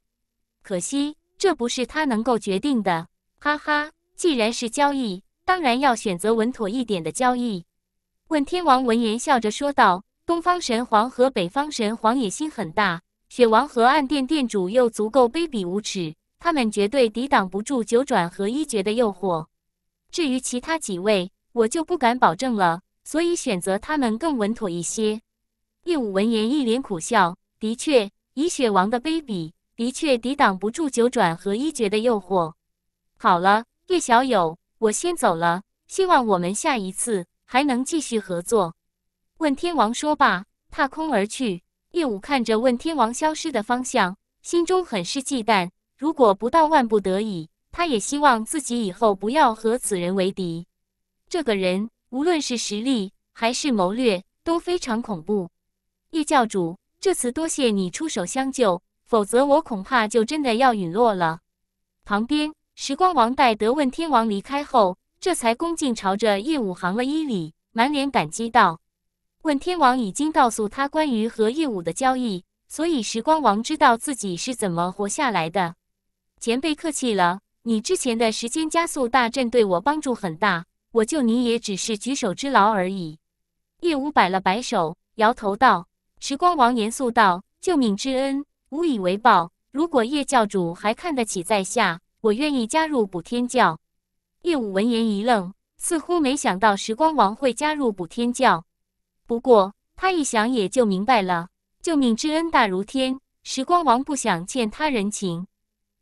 可惜这不是他能够决定的。哈哈，既然是交易，当然要选择稳妥一点的交易。问天王闻言笑着说道：“东方神皇和北方神皇野心很大，雪王和暗殿殿主又足够卑鄙无耻，他们绝对抵挡不住九转合一诀的诱惑。至于其他几位，我就不敢保证了。”所以选择他们更稳妥一些。叶武闻言一脸苦笑，的确，以雪王的卑鄙，的确抵挡不住九转和一绝的诱惑。好了，叶小友，我先走了，希望我们下一次还能继续合作。问天王说罢，踏空而去。叶武看着问天王消失的方向，心中很是忌惮。如果不到万不得已，他也希望自己以后不要和此人为敌。这个人。无论是实力还是谋略都非常恐怖，叶教主，这次多谢你出手相救，否则我恐怕就真的要陨落了。旁边，时光王待德问天王离开后，这才恭敬朝着叶武行了一礼，满脸感激道：“问天王已经告诉他关于和叶武的交易，所以时光王知道自己是怎么活下来的。前辈客气了，你之前的时间加速大阵对我帮助很大。”我救你也只是举手之劳而已。叶武摆了摆手，摇头道：“时光王，严肃道，救命之恩，无以为报。如果叶教主还看得起在下，我愿意加入补天教。”叶武闻言一愣，似乎没想到时光王会加入补天教。不过他一想也就明白了，救命之恩大如天，时光王不想欠他人情。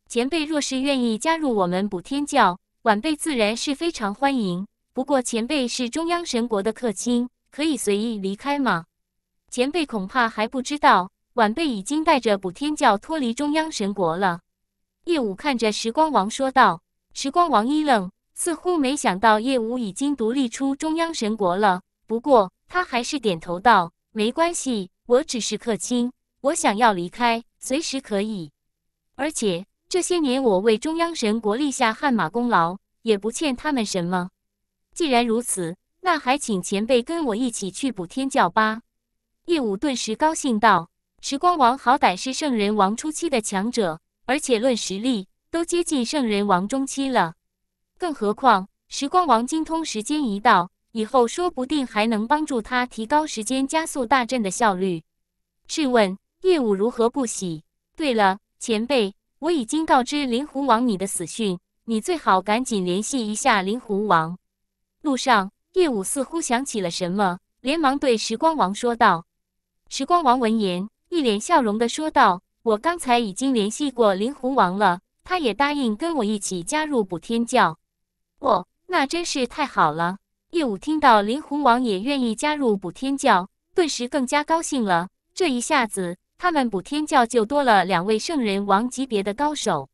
前辈若是愿意加入我们补天教，晚辈自然是非常欢迎。不过前辈是中央神国的客卿，可以随意离开吗？前辈恐怕还不知道，晚辈已经带着补天教脱离中央神国了。叶武看着时光王说道。时光王一愣，似乎没想到叶武已经独立出中央神国了。不过他还是点头道：“没关系，我只是客卿，我想要离开，随时可以。而且这些年我为中央神国立下汗马功劳，也不欠他们什么。”既然如此，那还请前辈跟我一起去补天教吧。叶武顿时高兴道：“时光王好歹是圣人王初期的强者，而且论实力都接近圣人王中期了。更何况时光王精通时间一道，以后说不定还能帮助他提高时间加速大阵的效率。试问叶武如何不喜？对了，前辈，我已经告知灵狐王你的死讯，你最好赶紧联系一下灵狐王。”路上，叶武似乎想起了什么，连忙对时光王说道：“时光王，闻言一脸笑容的说道：‘我刚才已经联系过灵狐王了，他也答应跟我一起加入补天教。’哦，那真是太好了！叶武听到灵狐王也愿意加入补天教，顿时更加高兴了。这一下子，他们补天教就多了两位圣人王级别的高手，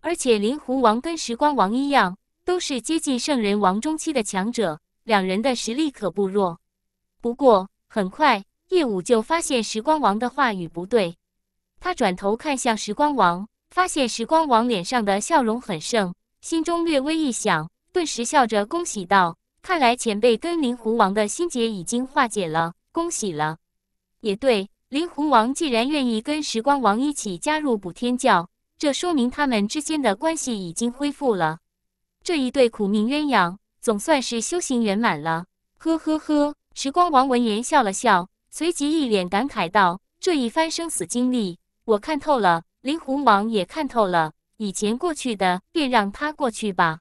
而且灵狐王跟时光王一样。”都是接近圣人王中期的强者，两人的实力可不弱。不过，很快叶武就发现时光王的话语不对，他转头看向时光王，发现时光王脸上的笑容很盛，心中略微一想，顿时笑着恭喜道：“看来前辈跟灵狐王的心结已经化解了，恭喜了。”也对，灵狐王既然愿意跟时光王一起加入补天教，这说明他们之间的关系已经恢复了。这一对苦命鸳鸯总算是修行圆满了，呵呵呵。时光王闻言笑了笑，随即一脸感慨道：“这一番生死经历，我看透了，灵狐王也看透了。以前过去的，便让它过去吧。”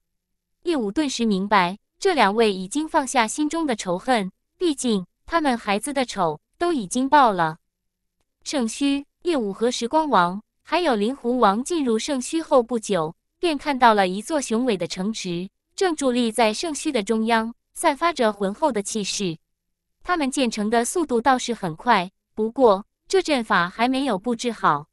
叶武顿时明白，这两位已经放下心中的仇恨，毕竟他们孩子的仇都已经报了。圣虚，叶武和时光王还有灵狐王进入圣虚后不久。便看到了一座雄伟的城池，正伫立在圣墟的中央，散发着浑厚的气势。他们建成的速度倒是很快，不过这阵法还没有布置好。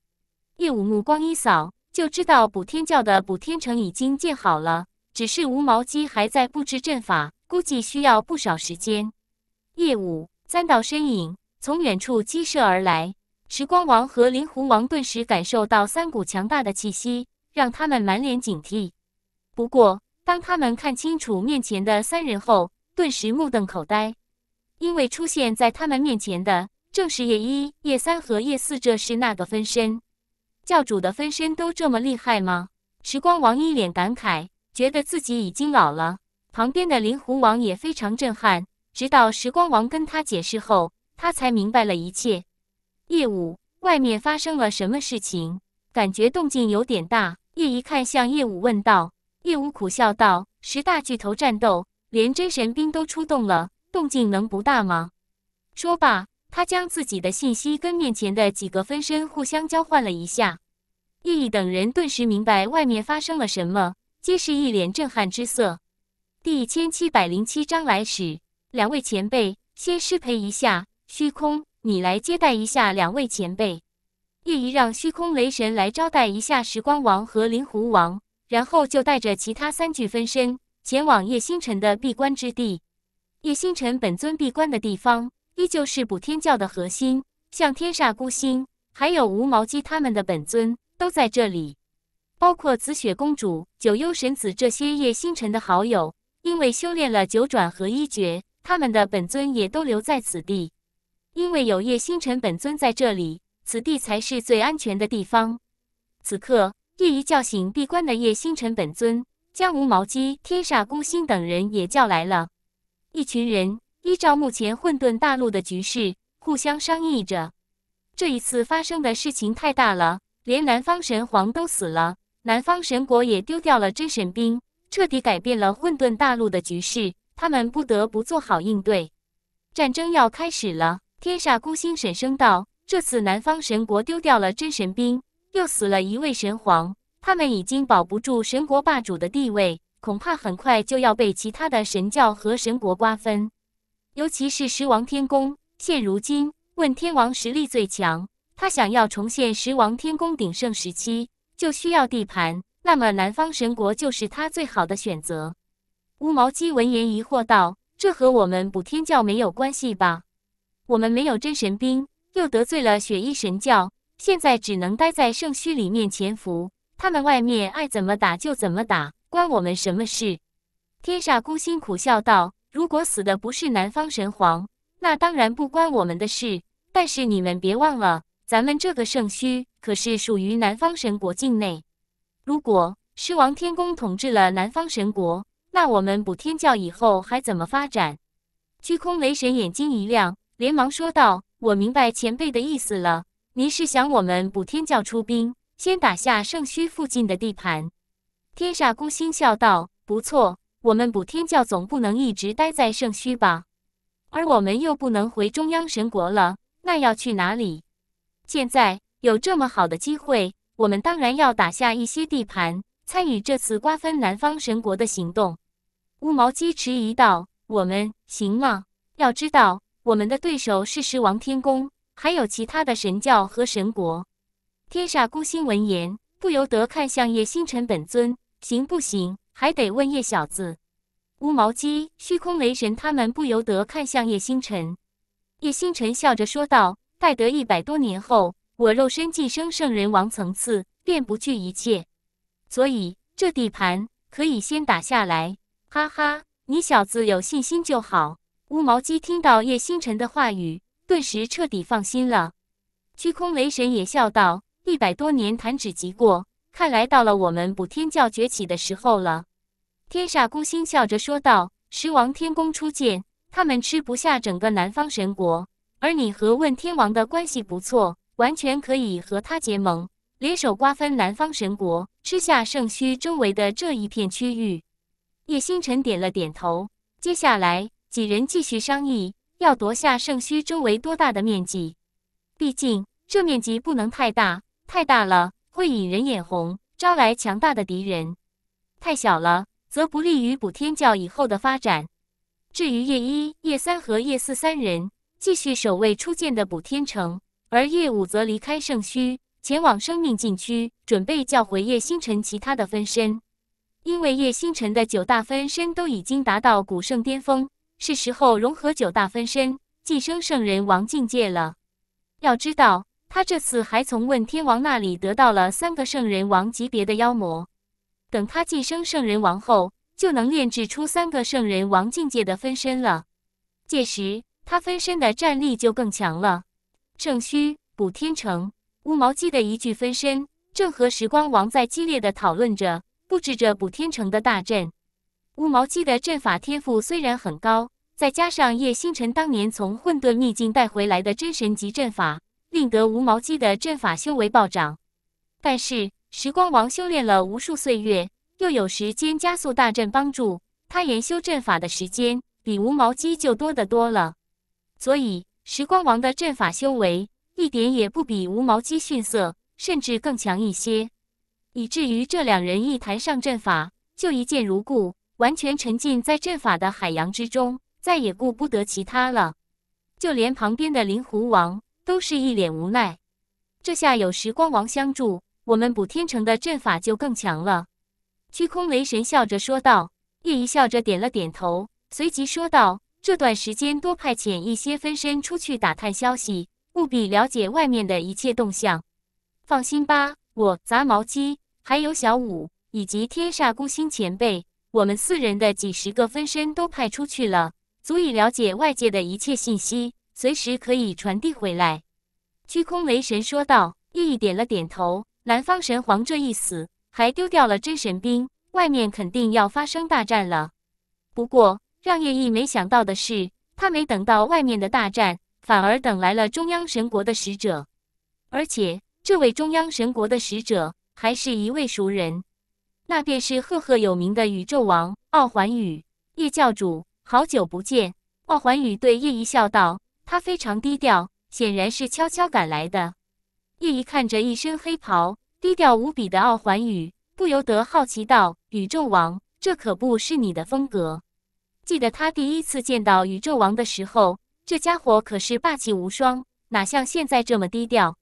叶武目光一扫，就知道补天教的补天城已经建好了，只是无毛鸡还在布置阵法，估计需要不少时间。叶武三道身影从远处激射而来，时光王和灵狐王顿时感受到三股强大的气息。让他们满脸警惕。不过，当他们看清楚面前的三人后，顿时目瞪口呆，因为出现在他们面前的正是叶一、叶三和叶四，这是那个分身。教主的分身都这么厉害吗？时光王一脸感慨，觉得自己已经老了。旁边的灵狐王也非常震撼。直到时光王跟他解释后，他才明白了一切。叶五，外面发生了什么事情？感觉动静有点大。叶一看向叶武问道：“叶武苦笑道：‘十大巨头战斗，连真神兵都出动了，动静能不大吗？’说罢，他将自己的信息跟面前的几个分身互相交换了一下。叶毅等人顿时明白外面发生了什么，皆是一脸震撼之色。第一千七百零七章来使。两位前辈，先失陪一下。虚空，你来接待一下两位前辈。”叶意让虚空雷神来招待一下时光王和灵狐王，然后就带着其他三具分身前往叶星辰的闭关之地。叶星辰本尊闭关的地方依旧是补天教的核心，像天煞孤星还有无毛鸡他们的本尊都在这里，包括紫雪公主、九幽神子这些叶星辰的好友，因为修炼了九转合一诀，他们的本尊也都留在此地，因为有叶星辰本尊在这里。此地才是最安全的地方。此刻，夜一叫醒闭关的夜星辰本尊，将无毛鸡、天煞孤星等人也叫来了。一群人依照目前混沌大陆的局势，互相商议着。这一次发生的事情太大了，连南方神皇都死了，南方神国也丢掉了真神兵，彻底改变了混沌大陆的局势。他们不得不做好应对。战争要开始了。天煞孤星沈声道。这次南方神国丢掉了真神兵，又死了一位神皇，他们已经保不住神国霸主的地位，恐怕很快就要被其他的神教和神国瓜分。尤其是十王天宫，现如今问天王实力最强，他想要重现十王天宫鼎盛时期，就需要地盘。那么南方神国就是他最好的选择。乌毛鸡闻言疑惑道：“这和我们补天教没有关系吧？我们没有真神兵。”又得罪了雪衣神教，现在只能待在圣墟里面潜伏。他们外面爱怎么打就怎么打，关我们什么事？天煞孤星苦笑道：“如果死的不是南方神皇，那当然不关我们的事。但是你们别忘了，咱们这个圣墟可是属于南方神国境内。如果狮王天宫统治了南方神国，那我们补天教以后还怎么发展？”虚空雷神眼睛一亮，连忙说道。我明白前辈的意思了，您是想我们补天教出兵，先打下圣虚附近的地盘。天煞孤心笑道：“不错，我们补天教总不能一直待在圣虚吧？而我们又不能回中央神国了，那要去哪里？现在有这么好的机会，我们当然要打下一些地盘，参与这次瓜分南方神国的行动。”乌毛鸡迟疑道：“我们行吗？要知道。”我们的对手是十王天宫，还有其他的神教和神国。天煞孤星闻言，不由得看向叶星辰本尊，行不行？还得问叶小子。乌毛鸡、虚空雷神他们不由得看向叶星辰。叶星辰笑着说道：“待得一百多年后，我肉身晋升圣人王层次，便不惧一切。所以这地盘可以先打下来。哈哈，你小子有信心就好。”乌毛鸡听到叶星辰的话语，顿时彻底放心了。虚空雷神也笑道：“一百多年弹指即过，看来到了我们补天教崛起的时候了。”天煞孤星笑着说道：“十王天宫初见，他们吃不下整个南方神国，而你和问天王的关系不错，完全可以和他结盟，联手瓜分南方神国，吃下圣墟周围的这一片区域。”叶星辰点了点头，接下来。几人继续商议要夺下圣墟周围多大的面积，毕竟这面积不能太大，太大了会引人眼红，招来强大的敌人；太小了则不利于补天教以后的发展。至于叶一、叶三和叶四三人继续守卫初建的补天城，而叶五则离开圣墟，前往生命禁区，准备叫回叶星辰其他的分身，因为叶星辰的九大分身都已经达到古圣巅峰。是时候融合九大分身，晋升圣人王境界了。要知道，他这次还从问天王那里得到了三个圣人王级别的妖魔。等他晋升圣人王后，就能炼制出三个圣人王境界的分身了。届时，他分身的战力就更强了。圣虚补天成、乌毛鸡的一具分身，正和时光王在激烈的讨论着，布置着补天城的大阵。乌毛鸡的阵法天赋虽然很高。再加上叶星辰当年从混沌秘境带回来的真神级阵法，令得无毛鸡的阵法修为暴涨。但是时光王修炼了无数岁月，又有时间加速大阵帮助他研修阵法的时间，比无毛鸡就多得多了。所以时光王的阵法修为一点也不比无毛鸡逊色，甚至更强一些。以至于这两人一谈上阵法，就一见如故，完全沉浸在阵法的海洋之中。再也顾不得其他了，就连旁边的灵狐王都是一脸无奈。这下有时光王相助，我们补天城的阵法就更强了。虚空雷神笑着说道。叶一笑着点了点头，随即说道：“这段时间多派遣一些分身出去打探消息，务必了解外面的一切动向。”放心吧，我杂毛鸡，还有小五以及天煞孤星前辈，我们四人的几十个分身都派出去了。足以了解外界的一切信息，随时可以传递回来。虚空雷神说道。意义点了点头。南方神皇这一死，还丢掉了真神兵，外面肯定要发生大战了。不过，让叶毅没想到的是，他没等到外面的大战，反而等来了中央神国的使者，而且这位中央神国的使者还是一位熟人，那便是赫赫有名的宇宙王奥环宇叶教主。好久不见，奥环宇对叶一笑道：“他非常低调，显然是悄悄赶来的。”叶一看着一身黑袍、低调无比的奥环宇，不由得好奇道：“宇宙王，这可不是你的风格。记得他第一次见到宇宙王的时候，这家伙可是霸气无双，哪像现在这么低调？”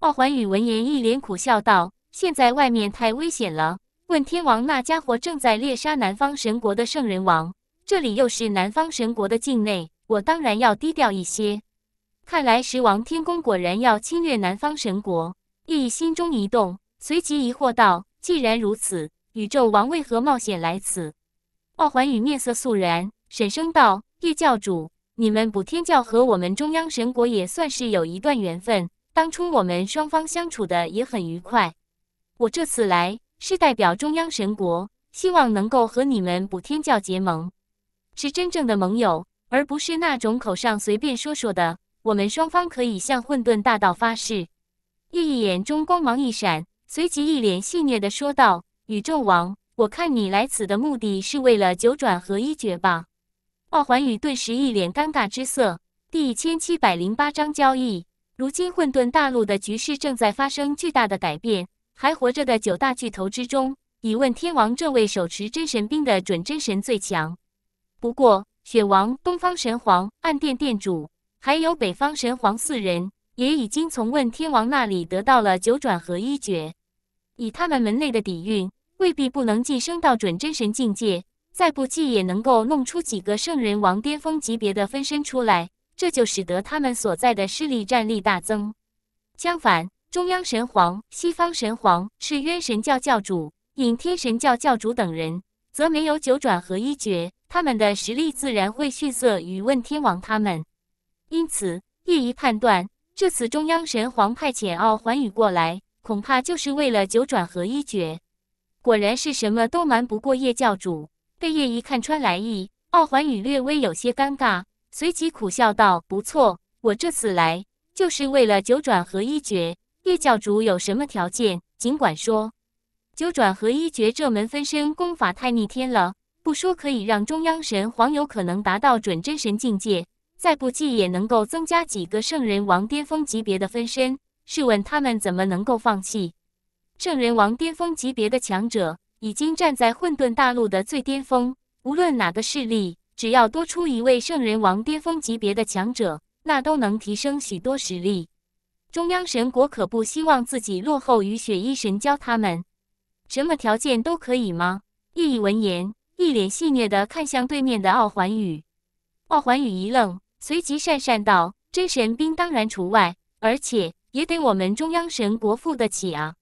奥环宇闻言，一脸苦笑道：“现在外面太危险了，问天王那家伙正在猎杀南方神国的圣人王。”这里又是南方神国的境内，我当然要低调一些。看来十王天宫果然要侵略南方神国，叶心中一动，随即疑惑道：“既然如此，宇宙王为何冒险来此？”傲环宇面色肃然，沈声道：“叶教主，你们补天教和我们中央神国也算是有一段缘分，当初我们双方相处的也很愉快。我这次来是代表中央神国，希望能够和你们补天教结盟。”是真正的盟友，而不是那种口上随便说说的。我们双方可以向混沌大道发誓。叶一眼中光芒一闪，随即一脸戏谑地说道：“宇宙王，我看你来此的目的是为了九转合一诀吧？”鲍环宇顿时一脸尴尬之色。第一千七百零八章交易。如今混沌大陆的局势正在发生巨大的改变，还活着的九大巨头之中，以问天王这位手持真神兵的准真神最强。不过，雪王、东方神皇、暗殿殿主，还有北方神皇四人，也已经从问天王那里得到了九转合一诀。以他们门内的底蕴，未必不能晋升到准真神境界，再不济也能够弄出几个圣人王巅峰级别的分身出来。这就使得他们所在的势力战力大增。相反，中央神皇、西方神皇、赤渊神教教主、隐天神教教主等人，则没有九转合一诀。他们的实力自然会逊色于问天王他们，因此叶一判断，这次中央神皇派遣奥环宇过来，恐怕就是为了九转合一诀。果然是什么都瞒不过叶教主，被叶一看穿来意，奥环宇略微有些尴尬，随即苦笑道：“不错，我这次来就是为了九转合一诀。叶教主有什么条件，尽管说。九转合一诀这门分身功法太逆天了。”不说可以让中央神皇有可能达到准真神境界，再不济也能够增加几个圣人王巅峰级别的分身。试问他们怎么能够放弃？圣人王巅峰级别的强者已经站在混沌大陆的最巅峰，无论哪个势力，只要多出一位圣人王巅峰级别的强者，那都能提升许多实力。中央神国可不希望自己落后于雪衣神教，他们什么条件都可以吗？叶宇闻言。一脸戏谑地看向对面的奥环宇，奥环宇一愣，随即讪讪道：“真神兵当然除外，而且也得我们中央神国付得起啊。”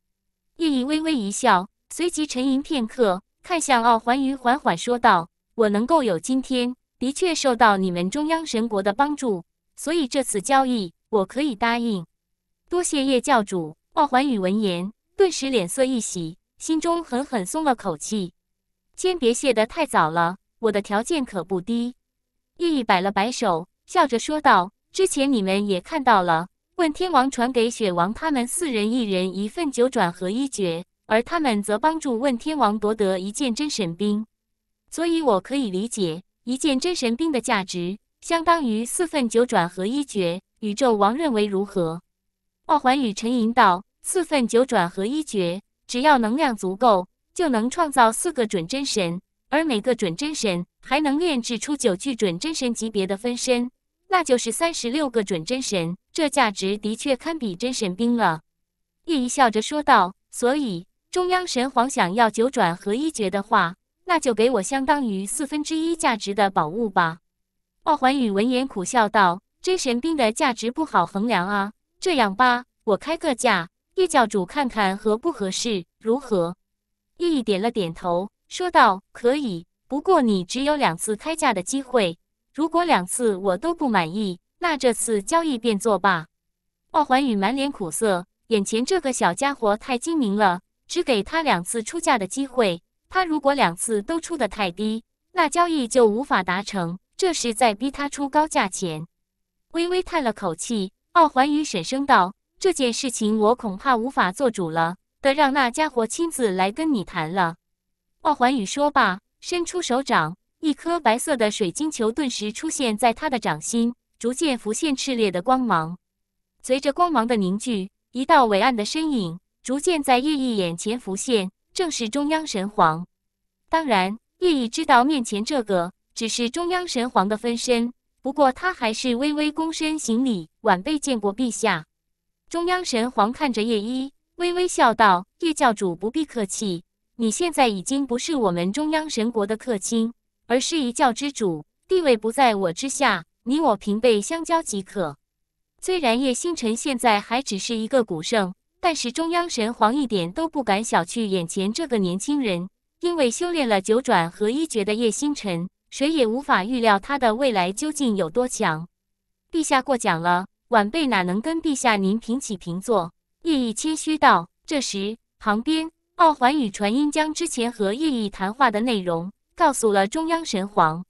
叶毅微微一笑，随即沉吟片刻，看向奥环宇，缓缓说道：“我能够有今天，的确受到你们中央神国的帮助，所以这次交易我可以答应。多谢叶教主。”奥环宇闻言，顿时脸色一喜，心中狠狠松了口气。先别谢得太早了，我的条件可不低。玉逸摆了摆手，笑着说道：“之前你们也看到了，问天王传给雪王他们四人一人一份九转合一诀，而他们则帮助问天王夺得一件真神兵，所以我可以理解一件真神兵的价值相当于四份九转合一诀。宇宙王认为如何？”傲环宇沉吟道：“四份九转合一诀，只要能量足够。”就能创造四个准真神，而每个准真神还能炼制出九具准真神级别的分身，那就是三十六个准真神，这价值的确堪比真神兵了。叶一笑着说道：“所以中央神皇想要九转合一诀的话，那就给我相当于四分之一价值的宝物吧。”傲环宇闻言苦笑道：“真神兵的价值不好衡量啊。这样吧，我开个价，叶教主看看合不合适，如何？”弟弟点了点头，说道：“可以，不过你只有两次开价的机会。如果两次我都不满意，那这次交易便作罢。”鲍环宇满脸苦涩，眼前这个小家伙太精明了，只给他两次出价的机会。他如果两次都出的太低，那交易就无法达成，这是在逼他出高价钱。微微叹了口气，奥环宇沉声道：“这件事情我恐怕无法做主了。”得让那家伙亲自来跟你谈了。”鲍环宇说罢，伸出手掌，一颗白色的水晶球顿时出现在他的掌心，逐渐浮现炽烈的光芒。随着光芒的凝聚，一道伟岸的身影逐渐在叶一眼前浮现，正是中央神皇。当然，叶一知道面前这个只是中央神皇的分身，不过他还是微微躬身行礼：“晚辈见过陛下。”中央神皇看着叶一。微微笑道：“叶教主不必客气，你现在已经不是我们中央神国的客卿，而是一教之主，地位不在我之下。你我平辈相交即可。虽然叶星辰现在还只是一个古圣，但是中央神皇一点都不敢小觑眼前这个年轻人，因为修炼了九转合一诀的叶星辰，谁也无法预料他的未来究竟有多强。陛下过奖了，晚辈哪能跟陛下您平起平坐？”叶毅谦虚道。这时，旁边奥环与传音将之前和叶毅谈话的内容告诉了中央神皇。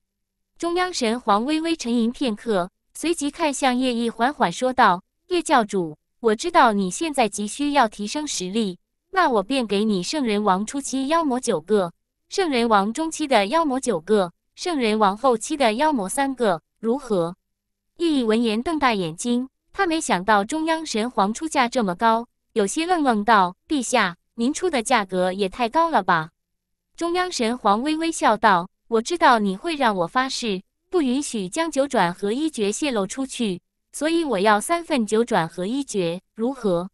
中央神皇微微沉吟片刻，随即看向叶毅，缓缓说道：“叶教主，我知道你现在急需要提升实力，那我便给你圣人王初期妖魔九个，圣人王中期的妖魔九个，圣人王后期的妖魔三个，如何？”叶毅闻言，瞪大眼睛。他没想到中央神皇出价这么高，有些愣愣道：“陛下，您出的价格也太高了吧？”中央神皇微微笑道：“我知道你会让我发誓，不允许将九转合一诀泄露出去，所以我要三份九转合一诀，如何？”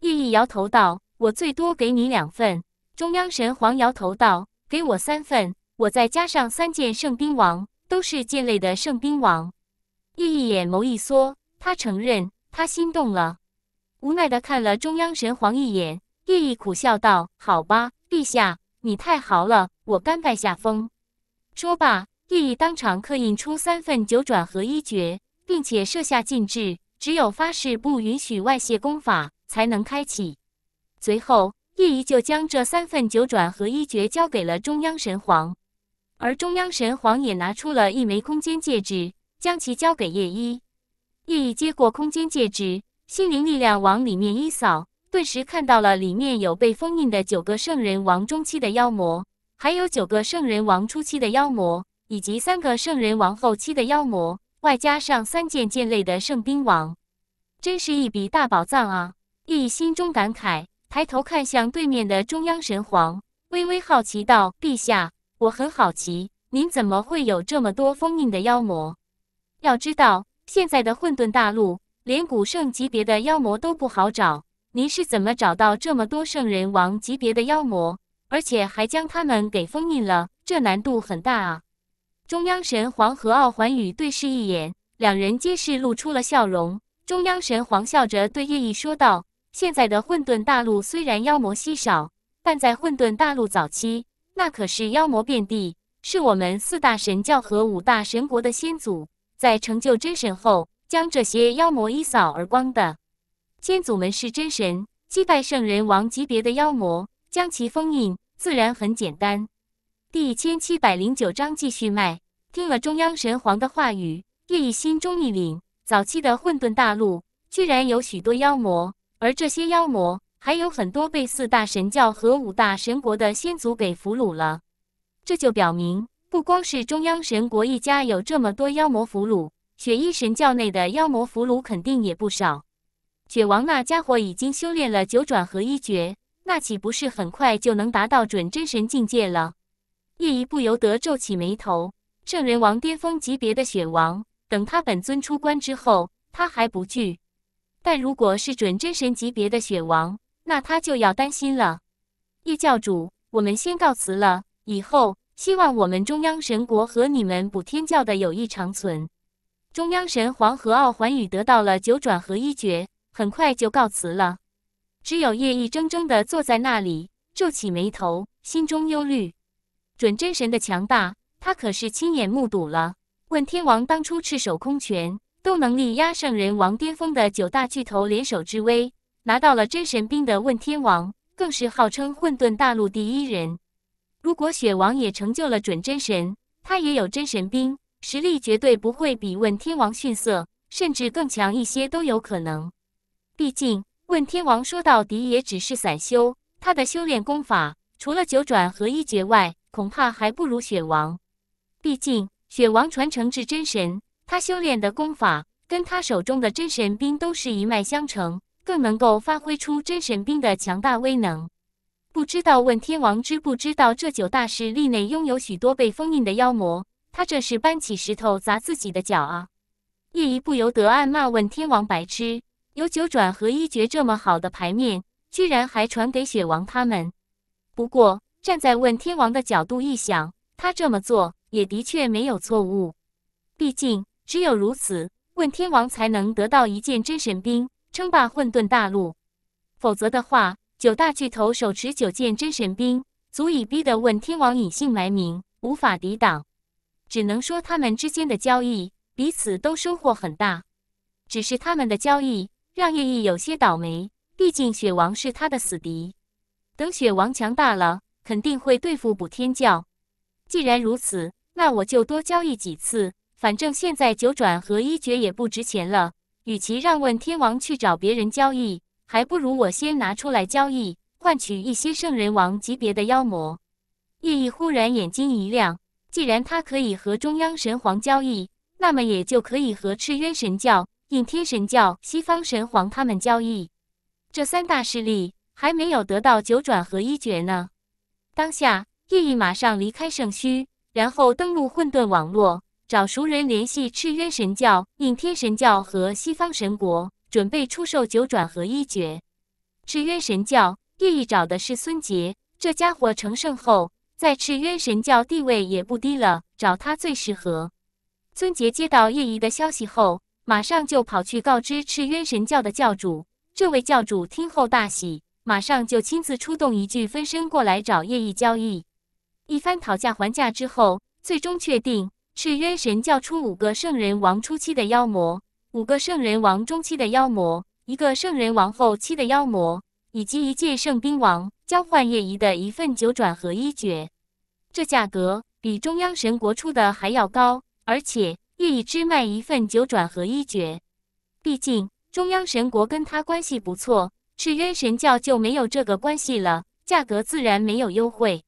叶毅摇头道：“我最多给你两份。”中央神皇摇头道：“给我三份，我再加上三件圣兵王，都是剑类的圣兵王。”叶毅眼眸一缩。他承认他心动了，无奈的看了中央神皇一眼，叶一苦笑道：“好吧，陛下，你太豪了，我甘拜下风。”说罢，叶一当场刻印出三份九转合一诀，并且设下禁制，只有发誓不允许外泄功法才能开启。随后，叶一就将这三份九转合一诀交给了中央神皇，而中央神皇也拿出了一枚空间戒指，将其交给叶一。叶毅接过空间戒指，心灵力量往里面一扫，顿时看到了里面有被封印的九个圣人王中期的妖魔，还有九个圣人王初期的妖魔，以及三个圣人王后期的妖魔，外加上三件剑类的圣兵王，真是一笔大宝藏啊！叶毅心中感慨，抬头看向对面的中央神皇，微微好奇道：“陛下，我很好奇，您怎么会有这么多封印的妖魔？要知道。”现在的混沌大陆，连古圣级别的妖魔都不好找。您是怎么找到这么多圣人王级别的妖魔，而且还将他们给封印了？这难度很大啊！中央神皇和奥环宇对视一眼，两人皆是露出了笑容。中央神皇笑着对叶毅说道：“现在的混沌大陆虽然妖魔稀少，但在混沌大陆早期，那可是妖魔遍地，是我们四大神教和五大神国的先祖。”在成就真神后，将这些妖魔一扫而光的先祖们是真神，击败圣人王级别的妖魔，将其封印，自然很简单。第一千七百零九章继续卖。听了中央神皇的话语，叶一心中一凛：早期的混沌大陆，居然有许多妖魔，而这些妖魔还有很多被四大神教和五大神国的先祖给俘虏了。这就表明。不光是中央神国一家有这么多妖魔俘虏，雪衣神教内的妖魔俘虏肯定也不少。雪王那家伙已经修炼了九转合一诀，那岂不是很快就能达到准真神境界了？叶一不由得皱起眉头。圣人王巅峰级别的雪王，等他本尊出关之后，他还不惧；但如果是准真神级别的雪王，那他就要担心了。叶教主，我们先告辞了，以后。希望我们中央神国和你们补天教的友谊长存。中央神皇和奥环宇得到了九转合一诀，很快就告辞了。只有叶一怔怔地坐在那里，皱起眉头，心中忧虑。准真神的强大，他可是亲眼目睹了。问天王当初赤手空拳，都能力压圣人王巅峰的九大巨头联手之威。拿到了真神兵的问天王，更是号称混沌大陆第一人。如果雪王也成就了准真神，他也有真神兵，实力绝对不会比问天王逊色，甚至更强一些都有可能。毕竟问天王说到底也只是散修，他的修炼功法除了九转合一诀外，恐怕还不如雪王。毕竟雪王传承至真神，他修炼的功法跟他手中的真神兵都是一脉相承，更能够发挥出真神兵的强大威能。不知道问天王知不知道，这九大势力内拥有许多被封印的妖魔。他这是搬起石头砸自己的脚啊！叶一不由得暗骂：“问天王白痴，有九转和一绝这么好的牌面，居然还传给雪王他们。”不过，站在问天王的角度一想，他这么做也的确没有错误。毕竟，只有如此，问天王才能得到一件真神兵，称霸混沌大陆。否则的话，九大巨头手持九件真神兵，足以逼得问天王隐姓埋名，无法抵挡。只能说他们之间的交易，彼此都收获很大。只是他们的交易让叶毅有些倒霉，毕竟雪王是他的死敌。等雪王强大了，肯定会对付补天教。既然如此，那我就多交易几次。反正现在九转合一绝也不值钱了，与其让问天王去找别人交易。还不如我先拿出来交易，换取一些圣人王级别的妖魔。叶毅忽然眼睛一亮，既然他可以和中央神皇交易，那么也就可以和赤渊神教、应天神教、西方神皇他们交易。这三大势力还没有得到九转合一诀呢。当下，叶毅马上离开圣虚，然后登录混沌网络，找熟人联系赤渊神教、应天神教和西方神国。准备出售九转合一诀。赤渊神教叶毅找的是孙杰，这家伙成圣后在赤渊神教地位也不低了，找他最适合。孙杰接到叶毅的消息后，马上就跑去告知赤渊神教的教主，这位教主听后大喜，马上就亲自出动一具分身过来找叶毅交易。一番讨价还价之后，最终确定赤渊神教出五个圣人王初期的妖魔。五个圣人王中期的妖魔，一个圣人王后期的妖魔，以及一届圣兵王交换叶仪的一份九转合一诀。这价格比中央神国出的还要高，而且叶仪只卖一份九转合一诀。毕竟中央神国跟他关系不错，赤渊神教就没有这个关系了，价格自然没有优惠。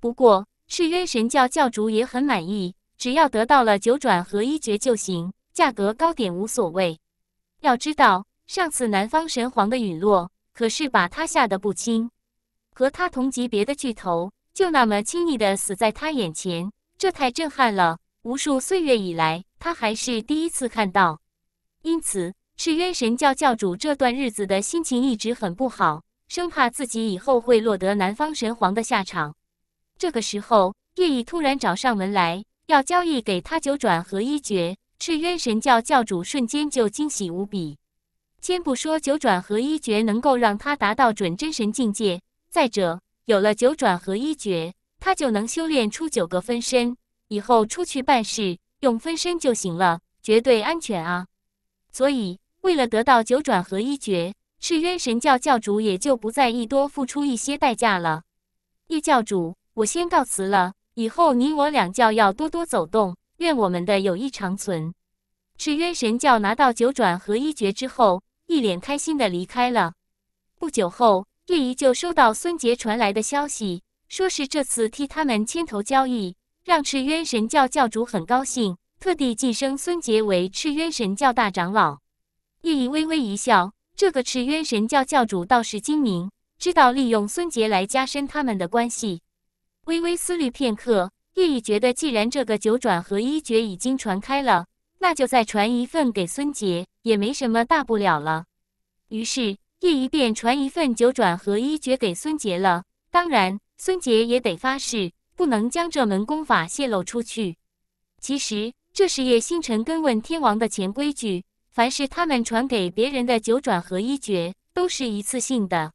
不过赤渊神教教主也很满意，只要得到了九转合一诀就行。价格高点无所谓，要知道上次南方神皇的陨落可是把他吓得不轻，和他同级别的巨头就那么轻易的死在他眼前，这太震撼了。无数岁月以来，他还是第一次看到，因此赤渊神教教主这段日子的心情一直很不好，生怕自己以后会落得南方神皇的下场。这个时候，叶毅突然找上门来，要交易给他九转合一诀。赤渊神教教主瞬间就惊喜无比。先不说九转合一诀能够让他达到准真神境界，再者有了九转合一诀，他就能修炼出九个分身，以后出去办事用分身就行了，绝对安全啊！所以为了得到九转合一诀，赤渊神教教主也就不在意多付出一些代价了。叶教主，我先告辞了，以后你我两教要多多走动。愿我们的友谊长存。赤渊神教拿到九转合一诀之后，一脸开心的离开了。不久后，叶怡就收到孙杰传来的消息，说是这次替他们牵头交易，让赤渊神教教主很高兴，特地晋升孙杰为赤渊神教大长老。叶怡微微一笑，这个赤渊神教教主倒是精明，知道利用孙杰来加深他们的关系。微微思虑片刻。叶一觉得，既然这个九转合一诀已经传开了，那就再传一份给孙杰，也没什么大不了了。于是，叶一便传一份九转合一诀给孙杰了。当然，孙杰也得发誓，不能将这门功法泄露出去。其实，这是叶星辰跟问天王的潜规矩：凡是他们传给别人的九转合一诀，都是一次性的。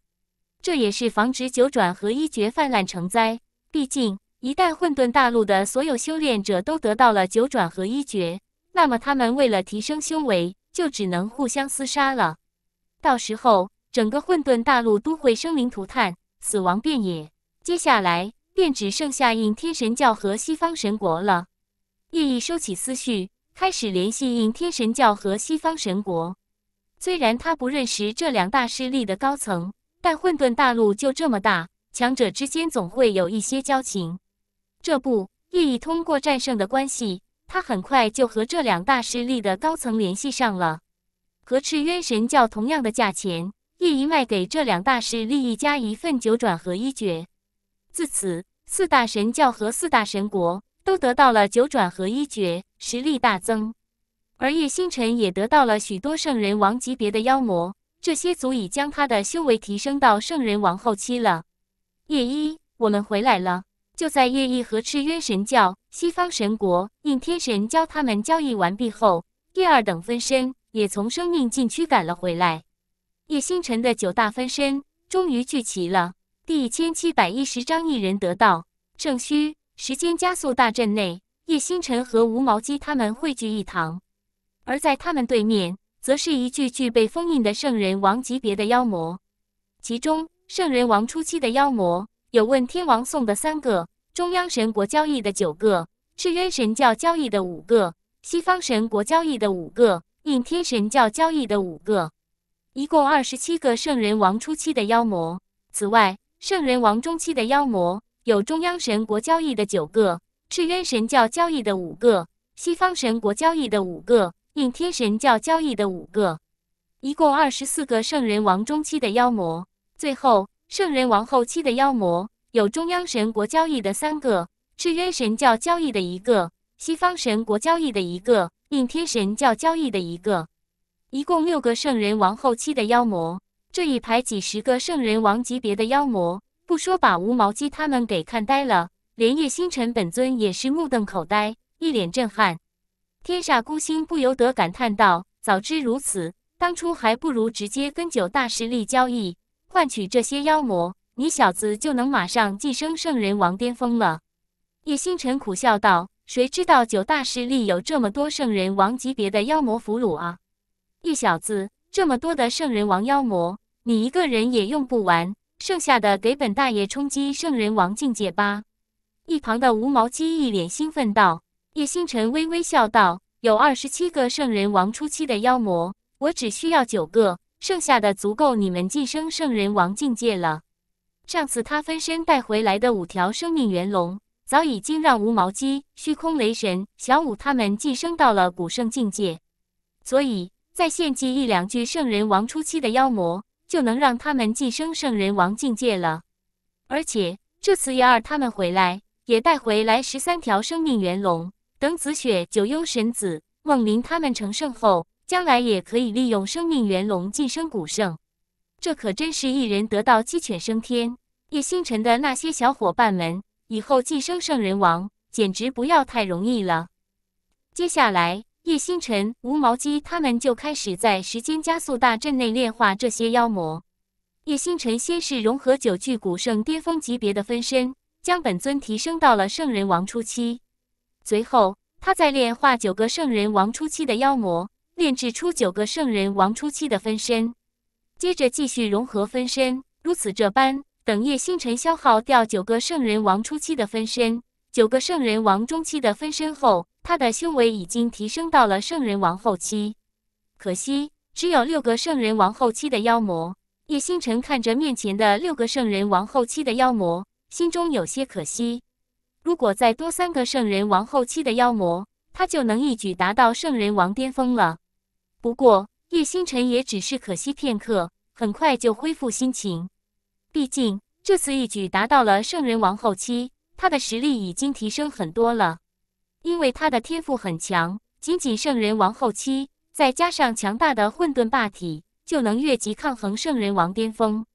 这也是防止九转合一诀泛滥成灾。毕竟。一旦混沌大陆的所有修炼者都得到了九转合一诀，那么他们为了提升修为，就只能互相厮杀了。到时候，整个混沌大陆都会生灵涂炭，死亡遍野。接下来，便只剩下应天神教和西方神国了。叶毅收起思绪，开始联系应天神教和西方神国。虽然他不认识这两大势力的高层，但混沌大陆就这么大，强者之间总会有一些交情。这不，叶一通过战胜的关系，他很快就和这两大势力的高层联系上了。和赤渊神教同样的价钱，叶一卖给这两大势力一家一份九转合一诀。自此，四大神教和四大神国都得到了九转合一诀，实力大增。而叶星辰也得到了许多圣人王级别的妖魔，这些足以将他的修为提升到圣人王后期了。叶一，我们回来了。就在夜翼和赤渊神教、西方神国、应天神教他们交易完毕后，第二等分身也从生命禁区赶了回来。叶星辰的九大分身终于聚齐了。第一千七百一十章，一人得道，圣虚时间加速大阵内，叶星辰和无毛鸡他们汇聚一堂，而在他们对面，则是一具具被封印的圣人王级别的妖魔，其中圣人王初期的妖魔有问天王送的三个。中央神国交易的九个，赤渊神教交易的五个，西方神国交易的五个，应天神教交易的五个，一共二十七个圣人王初期的妖魔。此外，圣人王中期的妖魔有中央神国交易的九个，赤渊神教交易的五个，西方神国交易的五个，应天神教交易的五个，一共二十四个圣人王中期的妖魔。最后，圣人王后期的妖魔。有中央神国交易的三个，赤渊神教交易的一个，西方神国交易的一个，应天神教交易的一个，一共六个圣人王后期的妖魔。这一排几十个圣人王级别的妖魔，不说把无毛鸡他们给看呆了，连夜星辰本尊也是目瞪口呆，一脸震撼。天煞孤星不由得感叹道：“早知如此，当初还不如直接跟九大势力交易，换取这些妖魔。”你小子就能马上晋升圣人王巅峰了？叶星辰苦笑道：“谁知道九大势力有这么多圣人王级别的妖魔俘虏啊！一小子，这么多的圣人王妖魔，你一个人也用不完，剩下的给本大爷冲击圣人王境界吧。”一旁的吴毛鸡一脸兴奋道：“叶星辰，微微笑道：有二十七个圣人王初期的妖魔，我只需要九个，剩下的足够你们晋升圣人王境界了。”上次他分身带回来的五条生命元龙，早已经让无毛鸡、虚空雷神、小五他们晋升到了古圣境界，所以再献祭一两具圣人王初期的妖魔，就能让他们晋升圣人王境界了。而且这次幺儿他们回来，也带回来十三条生命元龙，等紫雪、九幽神子、梦灵他们成圣后，将来也可以利用生命元龙晋升古圣。这可真是一人得道，鸡犬升天。叶星辰的那些小伙伴们，以后晋升圣人王简直不要太容易了。接下来，叶星辰、无毛鸡他们就开始在时间加速大阵内炼化这些妖魔。叶星辰先是融合九具古圣巅峰级别的分身，将本尊提升到了圣人王初期。随后，他再炼化九个圣人王初期的妖魔，炼制出九个圣人王初期的分身。接着，继续融合分身，如此这般。等叶星辰消耗掉九个圣人王初期的分身，九个圣人王中期的分身后，他的修为已经提升到了圣人王后期。可惜只有六个圣人王后期的妖魔。叶星辰看着面前的六个圣人王后期的妖魔，心中有些可惜。如果再多三个圣人王后期的妖魔，他就能一举达到圣人王巅峰了。不过，叶星辰也只是可惜片刻，很快就恢复心情。毕竟这次一举达到了圣人王后期，他的实力已经提升很多了。因为他的天赋很强，仅仅圣人王后期，再加上强大的混沌霸体，就能越级抗衡圣人王巅峰。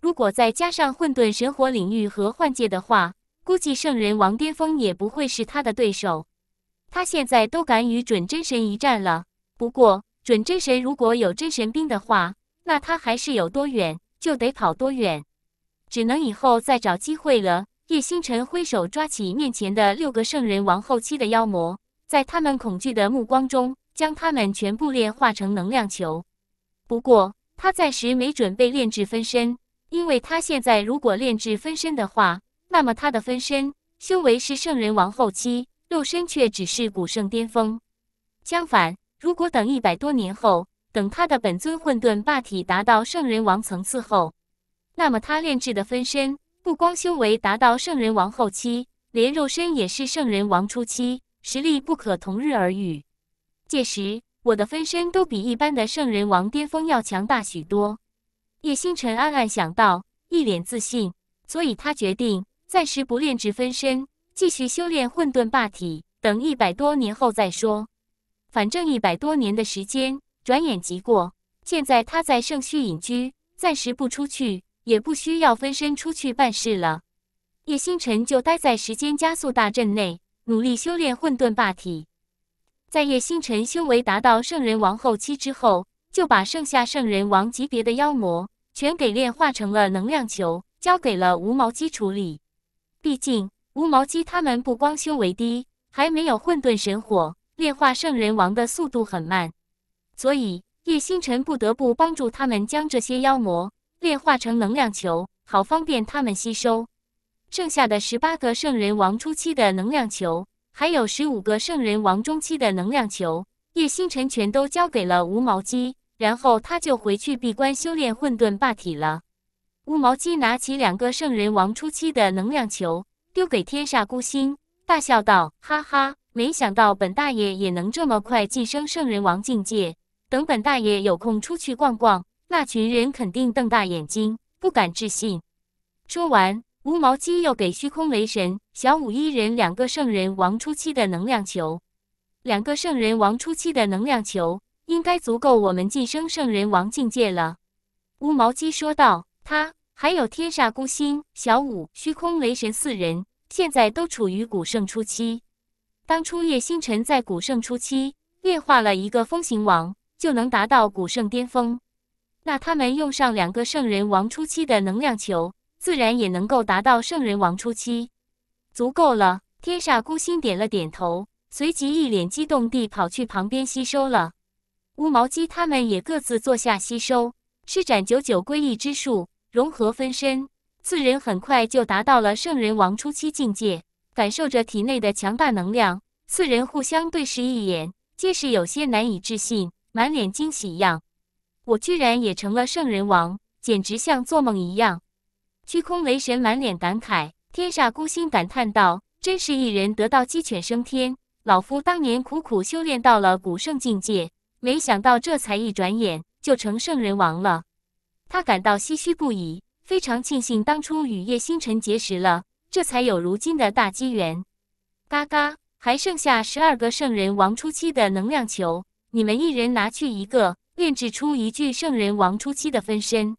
如果再加上混沌神火领域和幻界的话，估计圣人王巅峰也不会是他的对手。他现在都敢与准真神一战了。不过，准真神如果有真神兵的话，那他还是有多远就得跑多远。只能以后再找机会了。叶星辰挥手抓起面前的六个圣人王后期的妖魔，在他们恐惧的目光中，将他们全部炼化成能量球。不过，他暂时没准备炼制分身，因为他现在如果炼制分身的话，那么他的分身修为是圣人王后期，肉身却只是古圣巅峰。相反，如果等一百多年后，等他的本尊混沌霸体达到圣人王层次后。那么他炼制的分身，不光修为达到圣人王后期，连肉身也是圣人王初期，实力不可同日而语。届时我的分身都比一般的圣人王巅峰要强大许多。叶星辰暗暗想到，一脸自信。所以他决定暂时不炼制分身，继续修炼混沌霸体，等一百多年后再说。反正一百多年的时间转眼即过。现在他在圣墟隐居，暂时不出去。也不需要分身出去办事了，叶星辰就待在时间加速大阵内，努力修炼混沌霸体。在叶星辰修为达到圣人王后期之后，就把剩下圣人王级别的妖魔全给炼化成了能量球，交给了无毛鸡处理。毕竟无毛鸡他们不光修为低，还没有混沌神火炼化圣人王的速度很慢，所以叶星辰不得不帮助他们将这些妖魔。炼化成能量球，好方便他们吸收。剩下的十八个圣人王初期的能量球，还有十五个圣人王中期的能量球，叶星辰全都交给了无毛鸡，然后他就回去闭关修炼混沌霸体了。无毛鸡拿起两个圣人王初期的能量球，丢给天煞孤星，大笑道：“哈哈，没想到本大爷也能这么快晋升圣人王境界。等本大爷有空出去逛逛。”那群人肯定瞪大眼睛，不敢置信。说完，乌毛鸡又给虚空雷神、小五一人两个圣人王初期的能量球。两个圣人王初期的能量球应该足够我们晋升圣人王境界了。乌毛鸡说道：“他还有天煞孤星、小五、虚空雷神四人，现在都处于古圣初期。当初叶星辰在古圣初期炼化了一个风行王，就能达到古圣巅峰。”那他们用上两个圣人王初期的能量球，自然也能够达到圣人王初期，足够了。天煞孤星点了点头，随即一脸激动地跑去旁边吸收了。乌毛鸡他们也各自坐下吸收，施展九九归一之术，融合分身。四人很快就达到了圣人王初期境界，感受着体内的强大能量，四人互相对视一眼，皆是有些难以置信，满脸惊喜样。我居然也成了圣人王，简直像做梦一样！虚空雷神满脸感慨，天煞孤星感叹道：“真是一人得道鸡犬升天，老夫当年苦苦修炼到了古圣境界，没想到这才一转眼就成圣人王了。”他感到唏嘘不已，非常庆幸当初与叶星辰结识了，这才有如今的大机缘。嘎嘎，还剩下十二个圣人王初期的能量球，你们一人拿去一个。炼制出一具圣人王初期的分身，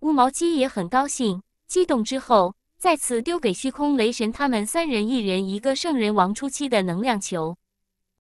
乌毛鸡也很高兴激动。之后，再次丢给虚空雷神他们三人一人一个圣人王初期的能量球。